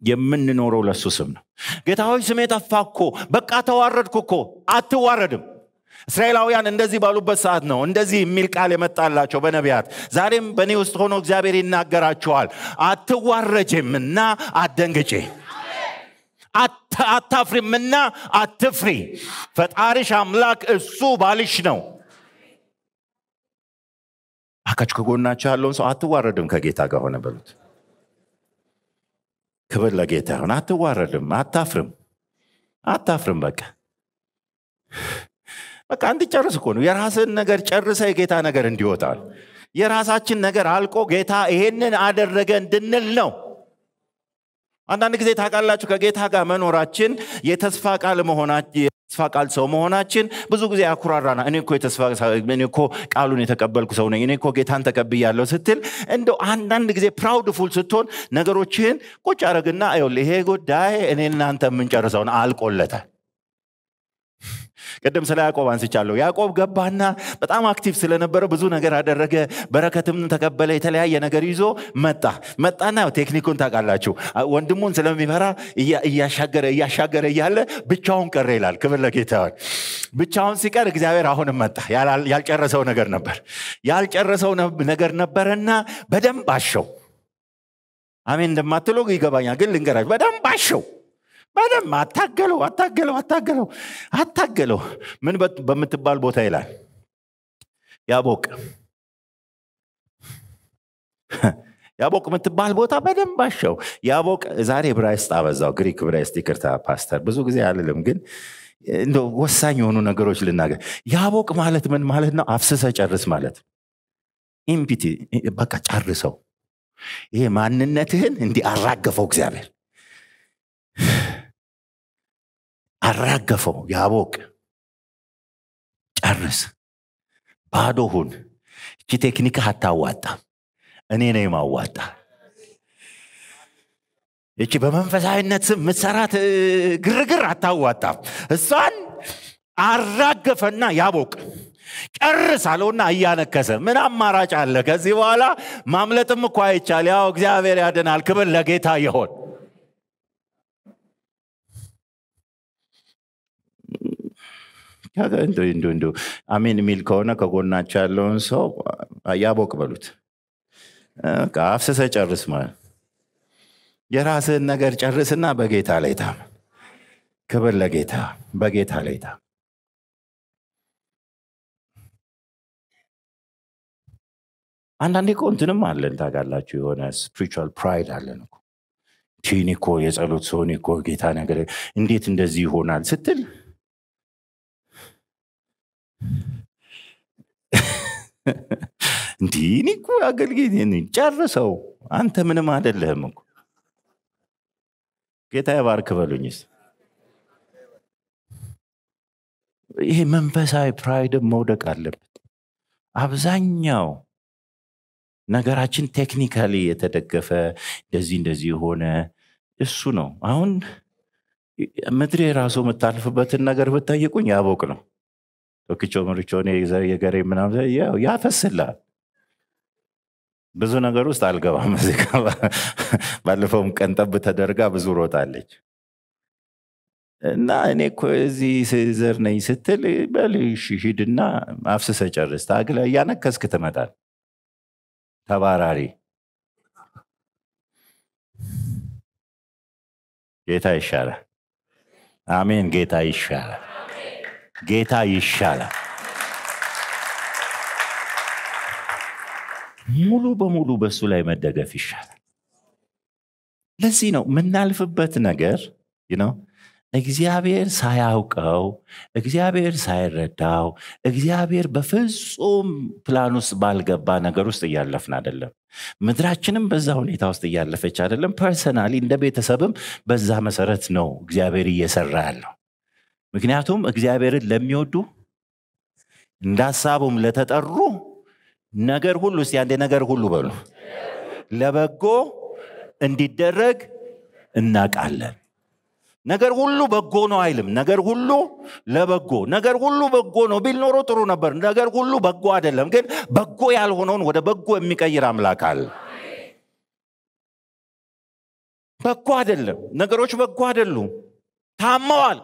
የምንኖረው ለሱ ስም ነው ጌታዊ ስሜ ጠፋ እኮ በቃ ተዋረድኩ እኮ አትዋረድም እስራኤላውያን እንደዚህ ባሉበት ሰዓት ነው እንደዚህ የሚል ቃል የመጣላቸው በነቢያት ዛሬም በእኔ ውስጥ ሆኖ እግዚአብሔር ይናገራቸዋል አትዋረጅምና አታፍሪም አታፍሪምና አትፍሪ ፈጣሪሽ አምላክ እሱ ባልሽ ነው አካች ከጎናቸው ያለውን ሰው አትዋረድም ከጌታ ጋር ሆነ በሉት ክብር ለጌታ ይሁን። አትዋረድም፣ አታፍርም፣ አታፍርም። በቃ በቃ ጨርስ እኮ ነው። የራስን ነገር ጨርሰ የጌታ ነገር እንዲወጣል የራሳችን ነገር አልቆ ጌታ ይሄንን አደረገ እንድንል ነው። አንዳንድ ጊዜ ታውቃላችሁ ከጌታ ጋር መኖራችን የተስፋ ቃል መሆናችን የተስፋ ቃል ሰው መሆናችን ብዙ ጊዜ አኩራራና እኔ እኮ የተስፋ እኔ እኮ ቃሉን የተቀበልኩ ሰው ነኝ እኔ እኮ ጌታን ተቀብያለሁ ስትል እንደ አንዳንድ ጊዜ ፕራውድ ፉል ስትሆን ነገሮችህን ቁጭ አረግና ይሄ ጉዳይ እኔ እናንተ የምንጨርሰውን አልቆለታል ቅድም ስለ ያዕቆብ አንስቻለሁ። ያዕቆብ ገባና በጣም አክቲቭ ስለነበረ ብዙ ነገር አደረገ፣ በረከትም ተቀበለ። የተለያየ ነገር ይዞ መጣ። መጣና ቴክኒኩን ታውቃላችሁ፣ ወንድሙን ስለሚፈራ እያሻገረ እያሻገረ እያለ ብቻውን ቀረ ይላል። ክብር ለጌታ ብቻውን ሲቀር እግዚአብሔር አሁንም መጣ። ያልጨረሰው ነገር ነበር ያልጨረሰው ነገር ነበረና በደንብ አሸው። አሜን እንደማትሎ ይገባኛል፣ ግን ልንገራችሁ፣ በደንብ አሸው። በደም አታገለው አታገለው አታገለው አታገለው ምን በምትባል ቦታ ይላል ያቦቅ ያቦቅ የምትባል ቦታ በደም ባሻው ያቦቅ ዛሬ ብራይስጥ አበዛው ግሪክ ብራይስጥ ይቅርታ ፓስተር ብዙ ጊዜ አልልም ግን እንደ ወሳኝ የሆኑ ነገሮች ልናገር ያቦቅ ማለት ምን ማለት ነው አፍስሰ ጨርስ ማለት ኢምፒቲ በቃ ጨርሰው ይሄ ማንነትህን እንዲህ አራገፈው እግዚአብሔር አራገፈው። ያቦቅ ጨርስ፣ ባዶ ሁን። እቺ ቴክኒክ አታዋጣም። እኔ ነው የማዋጣ። እቺ በመንፈሳዊነት ስም ምትሰራት ግርግር አታዋጣም። እሷን አራገፈና ያቦቅ ጨርስ አለውና እያነከሰ ምን አማራጭ አለ? ከዚህ በኋላ ማምለጥም እኮ አይቻል። ያው እግዚአብሔር ያድናል። ክብር ለጌታ ይሆን። እንደው አሜን የሚል ከሆነ ከጎናቸው ያለውን ሰው ያቦቅ በሉት አፍሰሰ ጨርስ ማለት የራስህን ነገር ጨርስና በጌታ ላይ ታመን። ክብር ለጌታ በጌታ ላይ ታመን። አንዳንዴ እኮ እንትንም አለን ታጋላችሁ የሆነ ስፕሪል ፕራይድ አለን ቲኒኮ የጸሎት ሰሆን እኮ ጌታ ነገር እንዴት እንደዚህ ይሆናል ስትል እንዲህ እኔ እኮ አገልጋይ ጨርሰው አንተ ምንም አደለህም እኮ ጌታ የባርክ በሉኝስ ይሄ መንፈሳዊ ፕራይድ መውደቅ አለበት አብዛኛው ነገራችን ቴክኒካሊ የተደገፈ እንደዚህ እንደዚህ የሆነ እሱ ነው አሁን ምድሬ ራሱ የምታልፍበትን ነገር ብታይቁኝ ያቦቅ ነው ቶክቾ ምርቾ የገሬ ምናምን ያፈስላል ብዙ ነገር ውስጥ አልገባም እዚህ ባለፈውም ቀንጠብ ተደርጋ ብዙ ሮጣለች እና እኔ እኮ እዚህ ዘር ነኝ ስትል በል ሂድና አፍስሰ ጨርስ ታግለ እያነከስክ ትመጣል ተባራሪ ጌታ ይሻላል አሜን ጌታ ይሻላል ጌታ ይሻላል። ሙሉ በሙሉ በሱ ላይ መደገፍ ይሻላል። ለዚህ ነው የምናልፍበት ነገር ነው እግዚአብሔር ሳያውቀው እግዚአብሔር ሳይረዳው እግዚአብሔር በፍጹም ፕላን ውስጥ ባልገባ ነገር ውስጥ እያለፍን አይደለም። ምድራችንም በዛ ሁኔታ ውስጥ እያለፈች አይደለም። ፐርሰናሊ እንደ ቤተሰብም በዛ መሰረት ነው እግዚአብሔር እየሰራ ያለው። ምክንያቱም እግዚአብሔርን ለሚወዱ እንዳሳቡም ለተጠሩ ነገር ሁሉ እስቲ ነገር ሁሉ በሉ ለበጎ እንዲደረግ እናቃለን ነገር ሁሉ በጎ ነው አይልም ነገር ሁሉ ለበጎ ነገር ሁሉ በጎ ነው ቢል ኖሮ ጥሩ ነበር ነገር ሁሉ በጎ አይደለም ግን በጎ ያልሆነውን ወደ በጎ የሚቀይር አምላክ አለ በጎ አይደለም ነገሮች በጎ አይደሉም ታመዋል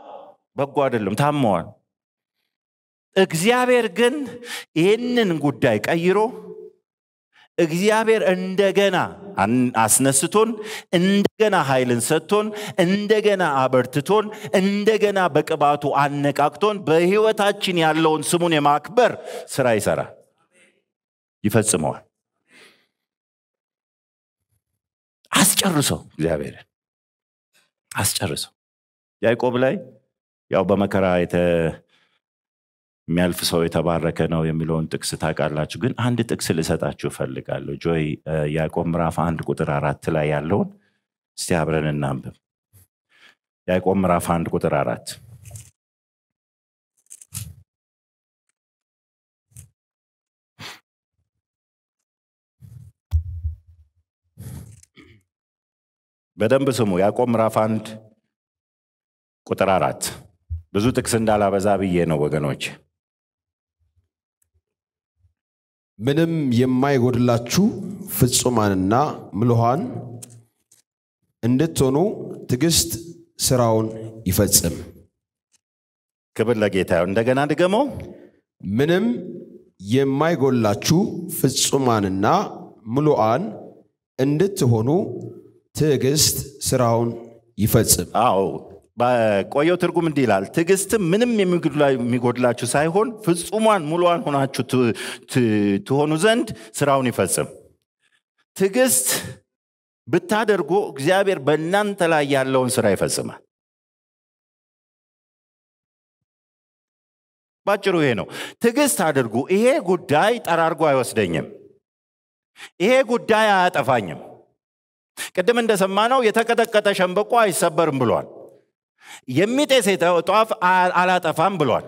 በጎ አይደለም፣ ታመዋል። እግዚአብሔር ግን ይህንን ጉዳይ ቀይሮ እግዚአብሔር እንደገና አስነስቶን እንደገና ኃይልን ሰጥቶን እንደገና አበርትቶን እንደገና በቅባቱ አነቃቅቶን በህይወታችን ያለውን ስሙን የማክበር ስራ ይሰራል፣ ይፈጽመዋል። አስጨርሰው እግዚአብሔርን አስጨርሰው ያዕቆብ ላይ ያው በመከራ የሚያልፍ ሰው የተባረከ ነው የሚለውን ጥቅስ ታውቃላችሁ። ግን አንድ ጥቅስ ልሰጣችሁ እፈልጋለሁ። ጆይ ያዕቆብ ምዕራፍ አንድ ቁጥር አራት ላይ ያለውን እስቲ አብረን እናንብብ። ያዕቆብ ምራፍ አንድ ቁጥር አራት በደንብ ስሙ። ያዕቆብ ምዕራፍ አንድ ቁጥር አራት ብዙ ጥቅስ እንዳላበዛ ብዬ ነው ወገኖች ምንም የማይጎድላችሁ ፍጹማንና ምልሃን እንድትሆኑ ትዕግስት ስራውን ይፈጽም ክብር ለጌታ እንደገና ድገመው ምንም የማይጎላችሁ ፍጹማንና ምሉአን እንድትሆኑ ትዕግስት ስራውን ይፈጽም አዎ ቆየው ትርጉም እንዲህ ይላል፣ ትዕግስትም ምንም የሚጎድላችሁ ሳይሆን ፍጹሟን ሙሉዋን ሆናችሁ ትሆኑ ዘንድ ስራውን ይፈጽም። ትዕግስት ብታደርጎ እግዚአብሔር በእናንተ ላይ ያለውን ስራ ይፈጽማል። ባጭሩ ይሄ ነው። ትዕግስት አድርጉ። ይሄ ጉዳይ ጠራርጎ አይወስደኝም። ይሄ ጉዳይ አያጠፋኝም። ቅድም እንደሰማ ነው የተቀጠቀጠ ሸንበቆ አይሰበርም ብሏል። የሚጤስ ጧፍ አላጠፋም ብሏል።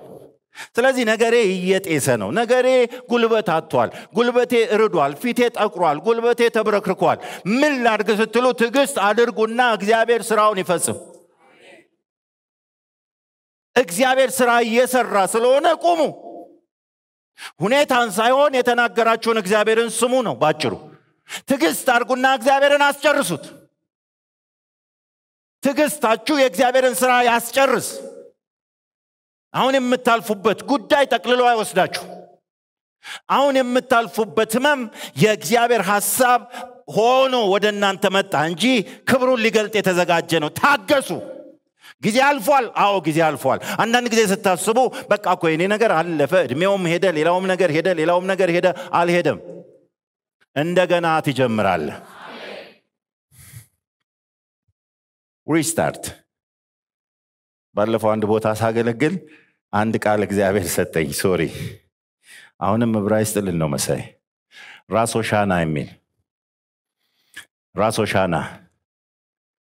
ስለዚህ ነገሬ እየጤሰ ነው። ነገሬ ጉልበት አጥቷል። ጉልበቴ እርዷል። ፊቴ ጠቁሯል። ጉልበቴ ተብረክርኳል። ምን ላድርግ ስትሉ ትዕግስት አድርጉና እግዚአብሔር ስራውን ይፈጽም። እግዚአብሔር ስራ እየሰራ ስለሆነ ቁሙ። ሁኔታን ሳይሆን የተናገራችሁን እግዚአብሔርን ስሙ ነው ባጭሩ። ትዕግስት አድርጉና እግዚአብሔርን አስጨርሱት። ትዕግስታችሁ የእግዚአብሔርን ስራ ያስጨርስ። አሁን የምታልፉበት ጉዳይ ጠቅልሎ አይወስዳችሁ። አሁን የምታልፉበት ህመም የእግዚአብሔር ሐሳብ ሆኖ ወደ እናንተ መጣ እንጂ ክብሩን ሊገልጥ የተዘጋጀ ነው። ታገሱ። ጊዜ አልፏል። አዎ ጊዜ አልፏል። አንዳንድ ጊዜ ስታስቡ በቃ እኮ የኔ ነገር አለፈ፣ እድሜውም ሄደ፣ ሌላውም ነገር ሄደ፣ ሌላውም ነገር ሄደ፣ አልሄደም። እንደገና ትጀምራለህ። ሪስታርት ባለፈው አንድ ቦታ ሳገለግል አንድ ቃል እግዚአብሔር ሰጠኝ ሶሪ አሁንም እብራይስጥ ልል ነው መሳይ ሻና የሚል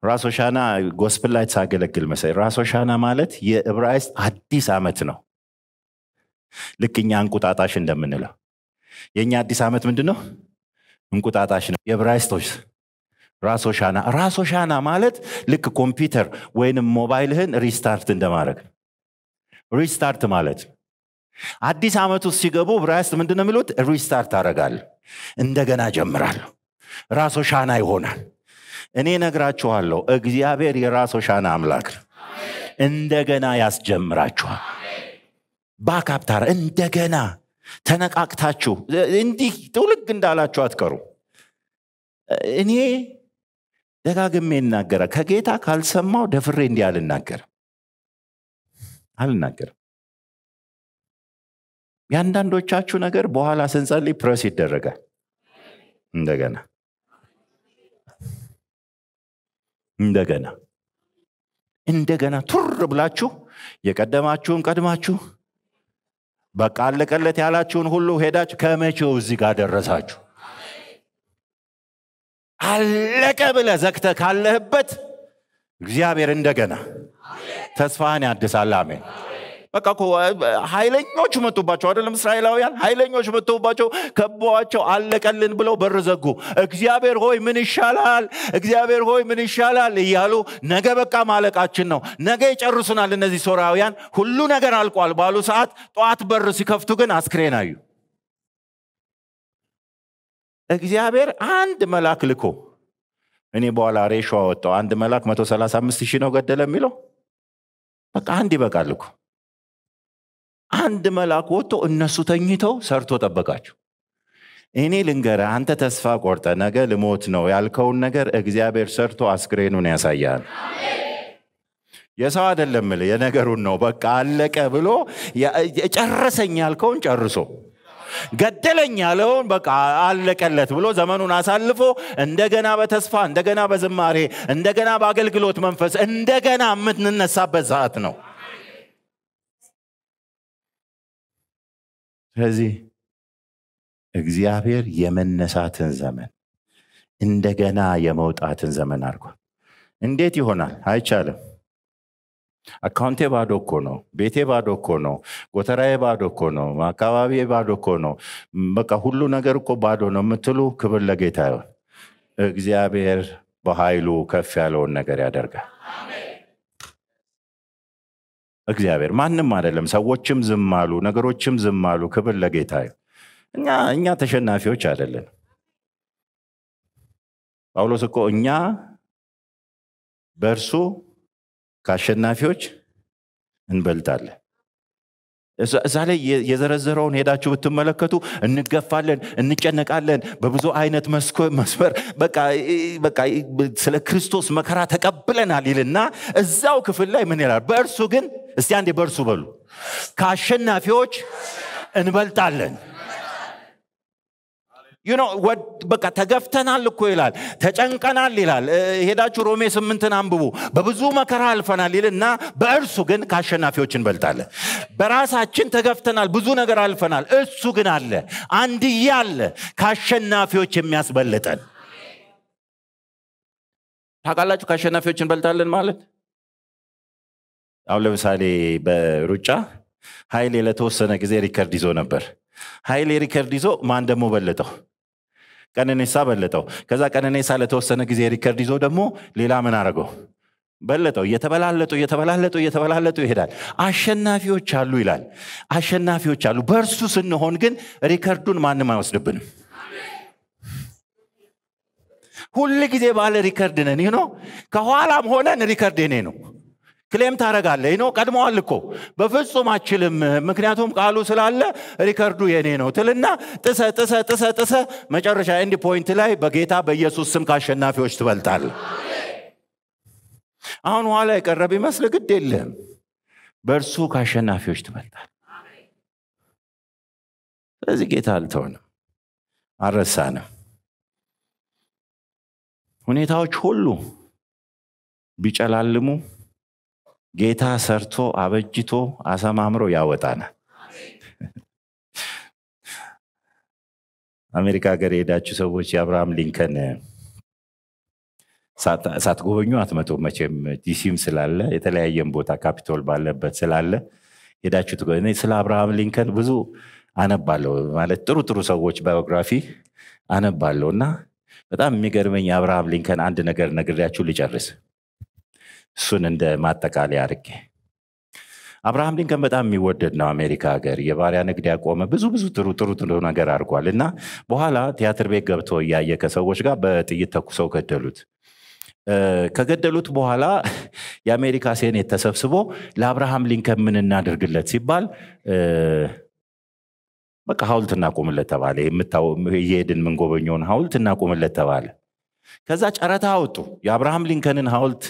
ራሶ ሻና ጎስፕል ላይ ሳገለግል መሳይ ሻና ማለት የእብራይስ አዲስ አመት ነው ልክ እኛ እንቁጣጣሽ እንደምንለው የእኛ አዲስ ዓመት ምንድን ነው እንቁጣጣሽ ነው የብራይስጦች ራሶሻና ሆሻና ማለት ልክ ኮምፒውተር ወይንም ሞባይልህን ሪስታርት እንደማድረግ ሪስታርት ማለት አዲስ ዓመት ውስጥ ሲገቡ ብራያስጥ ምንድን የሚሉት ሪስታርት አረጋል እንደገና ጀምራል ራስ ሆሻና ይሆናል እኔ ነግራችኋለሁ እግዚአብሔር ሆሻና አምላክ እንደገና ያስጀምራችኋል ባካፕታረ እንደገና ተነቃቅታችሁ እንዲህ ትውልግ እንዳላችሁ አትቀሩ እኔ ደጋግሜ ይናገራል። ከጌታ ካልሰማው ደፍሬ እንዲህ አልናገርም አልናገርም። የአንዳንዶቻችሁ ነገር በኋላ ስንጸል ፕረስ ይደረጋል እንደገና እንደገና እንደገና ቱር ብላችሁ የቀደማችሁን ቀድማችሁ በቃ አለቀለት ያላችሁን ሁሉ ሄዳችሁ ከመቼው እዚህ ጋር ደረሳችሁ? አለቀ ብለ ዘግተ ካለህበት እግዚአብሔር እንደገና ተስፋህን ያድሳል። አሜን። በቃ ኃይለኞች መጡባቸው አይደለም? እስራኤላውያን ኃይለኞች መጡባቸው፣ ከበዋቸው፣ አለቀልን ብለው በር ዘጉ። እግዚአብሔር ሆይ ምን ይሻላል? እግዚአብሔር ሆይ ምን ይሻላል እያሉ ነገ በቃ ማለቃችን ነው፣ ነገ ይጨርሱናል እነዚህ ሶራውያን፣ ሁሉ ነገር አልቋል ባሉ ሰዓት ጠዋት በር ሲከፍቱ ግን አስክሬን አዩ። እግዚአብሔር አንድ መልአክ ልኮ እኔ በኋላ ሬሾ አወጣው አንድ መልአክ መቶ ሺህ ነው ገደለ የሚለው በቃ አንድ ይበቃል እኮ አንድ መልአክ ወጥቶ እነሱ ተኝተው ሰርቶ ጠበቃቸው እኔ ልንገረ አንተ ተስፋ ቆርጠ ነገ ልሞት ነው ያልከውን ነገር እግዚአብሔር ሰርቶ አስክሬኑን ያሳያል የሰው አይደለም የነገሩን ነው በቃ አለቀ ብሎ ጨረሰኝ ያልከውን ጨርሶ ገደለኝ ያለውን በቃ አለቀለት ብሎ ዘመኑን አሳልፎ እንደገና በተስፋ እንደገና በዝማሬ እንደገና በአገልግሎት መንፈስ እንደገና የምንነሳበት ሰዓት ነው። ስለዚህ እግዚአብሔር የመነሳትን ዘመን እንደገና የመውጣትን ዘመን አድርጓል። እንዴት ይሆናል? አይቻልም። አካውንቴ ባዶ እኮ ነው። ቤቴ ባዶ እኮ ነው። ጎተራዬ ባዶ እኮ ነው። አካባቢ ባዶ እኮ ነው። በቃ ሁሉ ነገር እኮ ባዶ ነው የምትሉ ክብር ለጌታ ይሆን። እግዚአብሔር በኃይሉ ከፍ ያለውን ነገር ያደርጋል። እግዚአብሔር ማንም አይደለም። ሰዎችም ዝም አሉ፣ ነገሮችም ዝም አሉ። ክብር ለጌታ ይሁን። እኛ እኛ ተሸናፊዎች አይደለን። ጳውሎስ እኮ እኛ በእርሱ ከአሸናፊዎች እንበልጣለን እዛ ላይ የዘረዘረውን ሄዳችሁ ብትመለከቱ እንገፋለን እንጨነቃለን በብዙ አይነት መስመር በቃ ስለ ክርስቶስ መከራ ተቀብለናል ይልና እዛው ክፍል ላይ ምን ይላል በእርሱ ግን እስቲ አንዴ በእርሱ በሉ ከአሸናፊዎች እንበልጣለን በቃ ተገፍተናል እኮ ይላል፣ ተጨንቀናል ይላል። ሄዳችሁ ሮሜ ስምንትን አንብቡ። በብዙ መከራ አልፈናል ይልና በእርሱ ግን ከአሸናፊዎች እንበልጣለን። በራሳችን ተገፍተናል፣ ብዙ ነገር አልፈናል። እሱ ግን አለ፣ አንድያ አለ፣ ከአሸናፊዎች የሚያስበልጠን። ታውቃላችሁ፣ ከአሸናፊዎች እንበልጣለን ማለት አሁን ለምሳሌ በሩጫ ኃይሌ ለተወሰነ ጊዜ ሪከርድ ይዞ ነበር። ኃይሌ ሪከርድ ይዞ ማን ደግሞ በለጠው? ቀነኔሳ በለጠው። ከዛ ቀነኔሳ ለተወሰነ ጊዜ ሪከርድ ይዞ ደግሞ ሌላ ምን አረገው በለጠው። እየተበላለጡ እየተበላለጡ እየተበላለጡ ይሄዳል። አሸናፊዎች አሉ ይላል። አሸናፊዎች አሉ። በእርሱ ስንሆን ግን ሪከርዱን ማንም አይወስድብንም። ሁል ጊዜ ባለ ሪከርድ ነን። ይህ ነው። ከኋላም ሆነን ሪከርድ የኔ ነው። ክሌም ታደረጋለ ይኖ ቀድመዋል እኮ በፍጹም አችልም ምክንያቱም ቃሉ ስላለ ሪከርዱ የኔ ነው ትልና ጥሰ ጥሰ ጥሰ ጥሰ መጨረሻ ኤንድ ፖይንት ላይ በጌታ በኢየሱስ ስም ከአሸናፊዎች ትበልጣል አሁን ኋላ የቀረብ ይመስል ግድ የለም በእርሱ ከአሸናፊዎች ትበልጣል ስለዚህ ጌታ አልተውንም አልረሳንም ሁኔታዎች ሁሉ ቢጨላልሙ ጌታ ሰርቶ አበጅቶ አሰማምሮ ያወጣናል። አሜሪካ ሀገር የሄዳችሁ ሰዎች የአብርሃም ሊንከን ሳትጎበኙ አትመጡ መቼም ዲሲም ስላለ የተለያየም ቦታ ካፒቶል ባለበት ስላለ ሄዳችሁ እኔ ስለ አብርሃም ሊንከን ብዙ አነባለሁ ማለት ጥሩ ጥሩ ሰዎች ባዮግራፊ አነባለሁ እና በጣም የሚገርመኝ የአብርሃም ሊንከን አንድ ነገር ነግሬያችሁ ልጨርስ እሱን እንደ ማጠቃለያ አድርጌ አብርሃም ሊንከን በጣም የሚወደድ ነው። አሜሪካ ሀገር የባሪያ ንግድ ያቆመ ብዙ ብዙ ጥሩ ጥሩ ጥሩ ነገር አድርጓል እና በኋላ ቲያትር ቤት ገብቶ እያየ ከሰዎች ጋር በጥይት ተኩሰው ገደሉት። ከገደሉት በኋላ የአሜሪካ ሴኔት ተሰብስቦ ለአብርሃም ሊንከን ምን እናድርግለት ሲባል በቃ ሀውልት እናቁምለት ተባለ። እየሄድን የምንጎበኘውን ሀውልት እናቁምለት ተባለ። ከዛ ጨረታ አወጡ። የአብርሃም ሊንከንን ሀውልት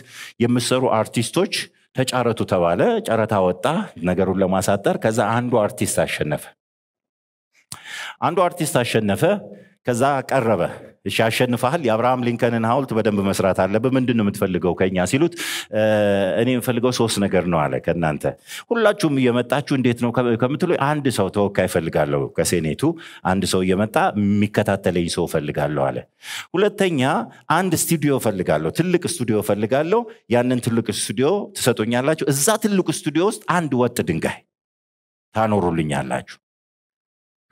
የምሰሩ አርቲስቶች ተጫረቱ ተባለ። ጨረታ ወጣ ነገሩን ለማሳጠር። ከዛ አንዱ አርቲስት አሸነፈ። አንዱ አርቲስት አሸነፈ። ከዛ ቀረበ። እሺ አሸንፈሃል፣ የአብርሃም ሊንከንን ሐውልት በደንብ መስራት አለብህ። ምንድን ነው የምትፈልገው ከኛ ሲሉት እኔ የምፈልገው ሶስት ነገር ነው አለ። ከእናንተ ሁላችሁም እየመጣችሁ እንዴት ነው ከምትሉ አንድ ሰው ተወካይ ፈልጋለሁ፣ ከሴኔቱ አንድ ሰው እየመጣ የሚከታተለኝ ሰው ፈልጋለሁ አለ። ሁለተኛ አንድ ስቱዲዮ ፈልጋለሁ፣ ትልቅ ስቱዲዮ ፈልጋለሁ። ያንን ትልቅ ስቱዲዮ ትሰጡኛላችሁ። እዛ ትልቅ ስቱዲዮ ውስጥ አንድ ወጥ ድንጋይ ታኖሩልኛላችሁ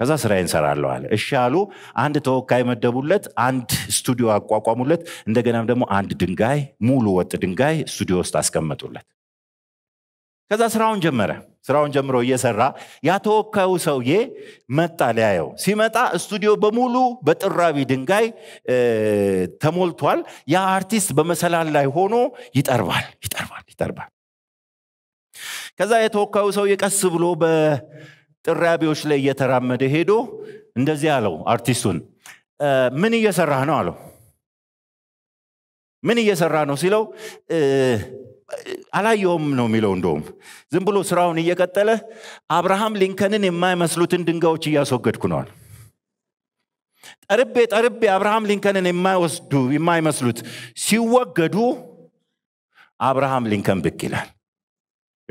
ከዛ ስራ እንሰራለሁ አለ። እሺ አሉ። አንድ ተወካይ መደቡለት፣ አንድ ስቱዲዮ አቋቋሙለት። እንደገናም ደግሞ አንድ ድንጋይ ሙሉ ወጥ ድንጋይ ስቱዲዮ ውስጥ አስቀመጡለት። ከዛ ስራውን ጀመረ። ስራውን ጀምሮ እየሰራ ያ ተወካዩ ሰውዬ መጣ ሊያየው። ሲመጣ ስቱዲዮ በሙሉ በጥራቢ ድንጋይ ተሞልቷል። ያ አርቲስት በመሰላል ላይ ሆኖ ይጠርባል፣ ይጠርባል፣ ይጠርባል። ከዛ የተወካዩ ሰውዬ ቀስ ብሎ ጥራቢዎች ላይ እየተራመደ ሄዶ እንደዚህ አለው አርቲስቱን ምን እየሰራህ ነው አለው ምን እየሰራ ነው ሲለው አላየውም ነው የሚለው እንደውም ዝም ብሎ ስራውን እየቀጠለ አብርሃም ሊንከንን የማይመስሉትን ድንጋዮች እያስወገድኩ ነዋል ጠርቤ ጠርቤ አብርሃም ሊንከንን የማይወስዱ የማይመስሉት ሲወገዱ አብርሃም ሊንከን ብቅ ይላል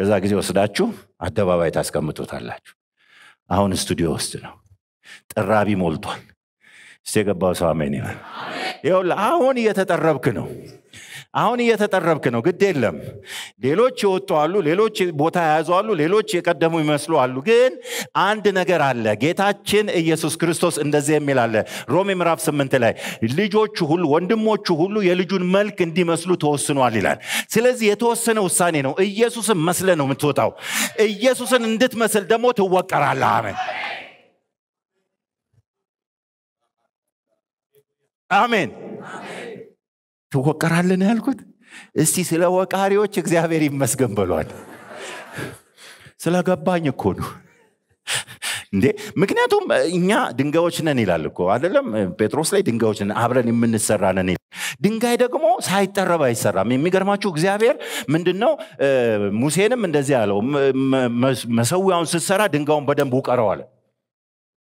የዛ ጊዜ ወስዳችሁ አደባባይ ታስቀምጡታላችሁ አሁን ስቱዲዮ ውስጥ ነው። ጥራቢ ሞልቷል። እስቲ የገባው ሰው አሜን ይበል። ይኸውልህ አሁን እየተጠረብክ ነው አሁን እየተጠረብክ ነው። ግድ የለም ሌሎች የወጡ አሉ፣ ሌሎች ቦታ የያዙ አሉ፣ ሌሎች የቀደሙ ይመስሉ አሉ። ግን አንድ ነገር አለ። ጌታችን ኢየሱስ ክርስቶስ እንደዚህ የሚል አለ ሮሜ ምዕራፍ ስምንት ላይ ልጆቹ ሁሉ ወንድሞቹ ሁሉ የልጁን መልክ እንዲመስሉ ተወስኗል ይላል። ስለዚህ የተወሰነ ውሳኔ ነው። ኢየሱስን መስለ ነው የምትወጣው። ኢየሱስን እንድትመስል ደግሞ ትወቀራለ አሜን አሜን ትወቀራለን ያልኩት እስቲ ስለ ወቃሪዎች እግዚአብሔር ይመስገን በሏል ስለገባኝ እኮ ነው እንዴ ምክንያቱም እኛ ድንጋዮች ነን ይላል እኮ አይደለም ጴጥሮስ ላይ ድንጋዮች ነን አብረን የምንሰራ ነን ድንጋይ ደግሞ ሳይጠረብ አይሰራም የሚገርማችሁ እግዚአብሔር ምንድን ነው ሙሴንም እንደዚህ አለው መሰዊያውን ስትሰራ ድንጋውን በደንብ ውቀረው አለ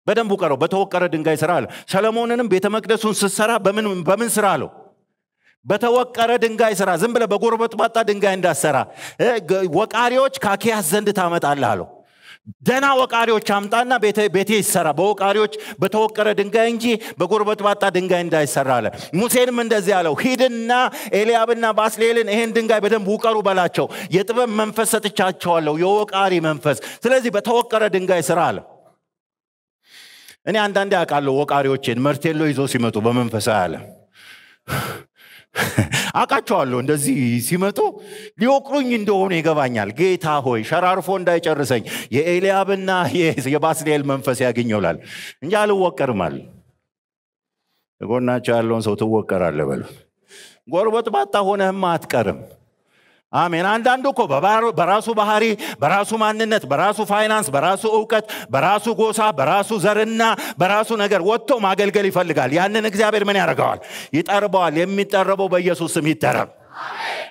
በደንቡ ቀረው በተወቀረ ድንጋይ ስራ አለ ሰለሞንንም ቤተ መቅደሱን ስትሰራ በምን ስራ አለው በተወቀረ ድንጋይ ስራ ዝም ብለ በጎርበጥባጣ ድንጋይ እንዳሰራ ወቃሪዎች ካኪያስ ዘንድ ታመጣለህ አለው ደና ወቃሪዎች አምጣና ቤቴ ይሰራ በወቃሪዎች በተወቀረ ድንጋይ እንጂ በጎርበጥባጣ ድንጋይ እንዳይሰራ አለ ሙሴንም እንደዚህ አለው ሂድና ኤልያብና ባስሌልን ይሄን ድንጋይ በደንብ ውቀሩ በላቸው የጥበብ መንፈስ ሰጥቻቸዋለሁ የወቃሪ መንፈስ ስለዚህ በተወቀረ ድንጋይ ስራ አለ እኔ አንዳንዴ አውቃለሁ ወቃሪዎቼን መርቴሎ ይዞ ሲመጡ በመንፈሳዊ አለ አቃቸዋለሁ እንደዚህ ሲመጡ ሊወቅሩኝ እንደሆኑ ይገባኛል ጌታ ሆይ ሸራርፎ እንዳይጨርሰኝ የኤልያብና የባስሌል መንፈስ ያገኘውላል እንጂ አልወቀርማል ጎናቸው ያለውን ሰው ትወቀራለ በሉ ጎርበጥ ባጣ ሆነህማ አትቀርም አሜን። አንዳንዱ እኮ በራሱ ባህሪ፣ በራሱ ማንነት፣ በራሱ ፋይናንስ፣ በራሱ እውቀት፣ በራሱ ጎሳ፣ በራሱ ዘርና በራሱ ነገር ወጥቶ ማገልገል ይፈልጋል። ያንን እግዚአብሔር ምን ያደርገዋል? ይጠርበዋል። የሚጠረበው በኢየሱስ ስም ይጠረብ።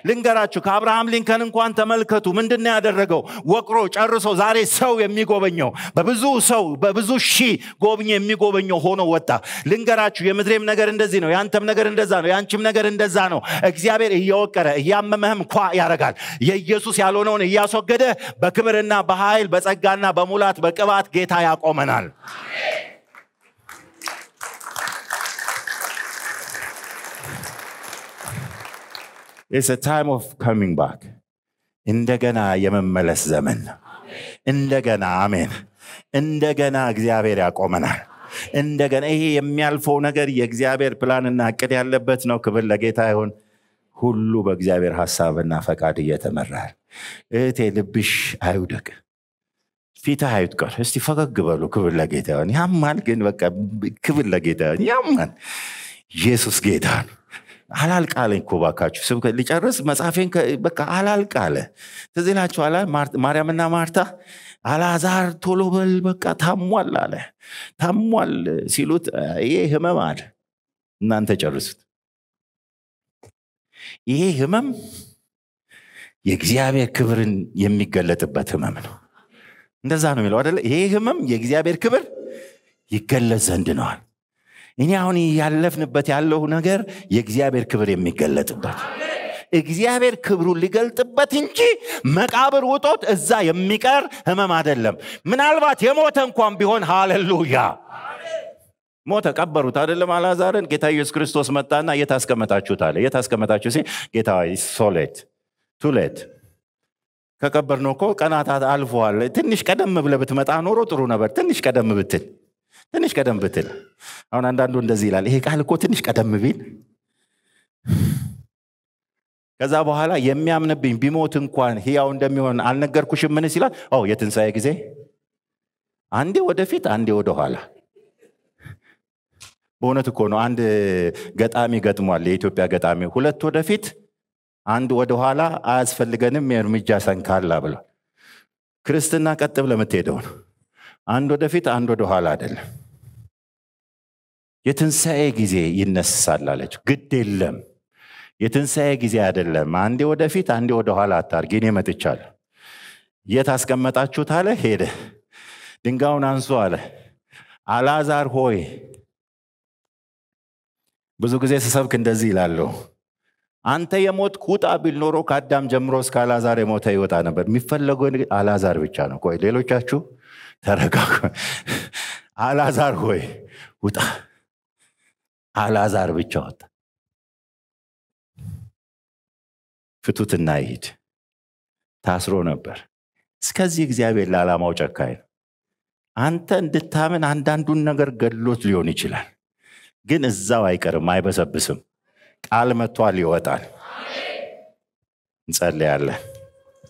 ልንገራችሁ ከአብርሃም ሊንከን እንኳን ተመልከቱ ምንድን ያደረገው ወቅሮ ጨርሶ ዛሬ ሰው የሚጎበኘው በብዙ ሰው በብዙ ሺ ጎብኝ የሚጎበኘው ሆኖ ወጣ ልንገራችሁ የምድሬም ነገር እንደዚህ ነው የአንተም ነገር እንደዛ ነው የአንቺም ነገር እንደዛ ነው እግዚአብሔር እየወቀረ እያመመህም ኳ ያደረጋል የኢየሱስ ያልሆነውን እያስወገደ በክብርና በኃይል በጸጋና በሙላት በቅባት ጌታ ያቆመናል It's a time of coming back. እንደገና የመመለስ ዘመን እንደገና አሜን እንደገና እግዚአብሔር ያቆመናል እንደገና ይሄ የሚያልፈው ነገር የእግዚአብሔር ፕላንና እቅድ ያለበት ነው ክብር ለጌታ ይሁን ሁሉ በእግዚአብሔር ሀሳብና ፈቃድ እየተመራል እህቴ ልብሽ አይውደቅ ፊትህ አይውጥቀር እስቲ ፈገግ በሉ ክብር ለጌታ ይሁን ያማል ግን በቃ ክብር ለጌታ ይሁን ያማል ኢየሱስ ጌታ ነው አላልቅ አለኝ እኮ ባካችሁ ስብከት ሊጨርስ መጽሐፌን በቃ አላልቅ አለ ትዝ ይላችኋል ማርያምና ማርታ አላዛር ቶሎ በል በቃ ታሟል አለ ታሟል ሲሉት ይሄ ህመም አለ እናንተ ጨርሱት ይሄ ህመም የእግዚአብሔር ክብርን የሚገለጥበት ህመም ነው እንደዛ ነው የሚለው አደለ ይሄ ህመም የእግዚአብሔር ክብር ይገለጽ ዘንድ ነዋል እኔ አሁን ያለፍንበት ያለው ነገር የእግዚአብሔር ክብር የሚገለጥበት እግዚአብሔር ክብሩን ሊገልጥበት እንጂ መቃብር ውጦት እዛ የሚቀር ህመም አይደለም። ምናልባት የሞተ እንኳን ቢሆን ሃሌሉያ ሞተ፣ ቀበሩት አደለም አላዛርን። ጌታ ኢየሱስ ክርስቶስ መጣና የት አለ። የት ሲ ጌታ ሶሌት ቱሌት ከቀበር ነው እኮ ቀናታት አልፈዋል። ትንሽ ቀደም ብለ ብትመጣ ኖሮ ጥሩ ነበር። ትንሽ ቀደም ብትል ትንሽ ቀደም ብትል አሁን አንዳንዱ እንደዚህ ይላል ይሄ ቃል እኮ ትንሽ ቀደም ቢል ከዛ በኋላ የሚያምንብኝ ቢሞት እንኳን ህያው እንደሚሆን አልነገርኩሽ ምን ሲላል ው የትንሣኤ ጊዜ አንዴ ወደፊት አንዴ ወደኋላ በእውነት እኮ ነው አንድ ገጣሚ ገጥሟል የኢትዮጵያ ገጣሚ ሁለት ወደፊት አንድ ወደኋላ አያስፈልገንም የእርምጃ ሰንካላ ብሏል ክርስትና ቀጥ ብለህ ነው አንድ ወደፊት አንድ ወደኋላ አይደለም የትንሣኤ ጊዜ ይነሳል አለች። ግድ የለም የትንሣኤ ጊዜ አይደለም። አንዴ ወደፊት አንዴ ወደኋላ አታርጌ እኔ መጥቻለሁ። የት አስቀመጣችሁት አለ። ሄደ። ድንጋዩን አንሱ አለ። አላዛር ሆይ ብዙ ጊዜ ስሰብክ እንደዚህ ይላለሁ። አንተ የሞት ውጣ ቢል ኖሮ ከአዳም ጀምሮ እስከ አላዛር የሞተ ይወጣ ነበር። የሚፈለገው አላዛር ብቻ ነው። ቆይ ሌሎቻችሁ ተረጋ አላዛር ሆይ ውጣ አልዓዛር ብቻ ወጣ። ፍቱትና ይሂድ። ታስሮ ነበር። እስከዚህ እግዚአብሔር ለዓላማው ጨካኝ ነው። አንተ እንድታምን አንዳንዱን ነገር ገሎት ሊሆን ይችላል፣ ግን እዛው አይቀርም፣ አይበሰብስም። ቃል መቷል፣ ይወጣል። እንጸልያለን።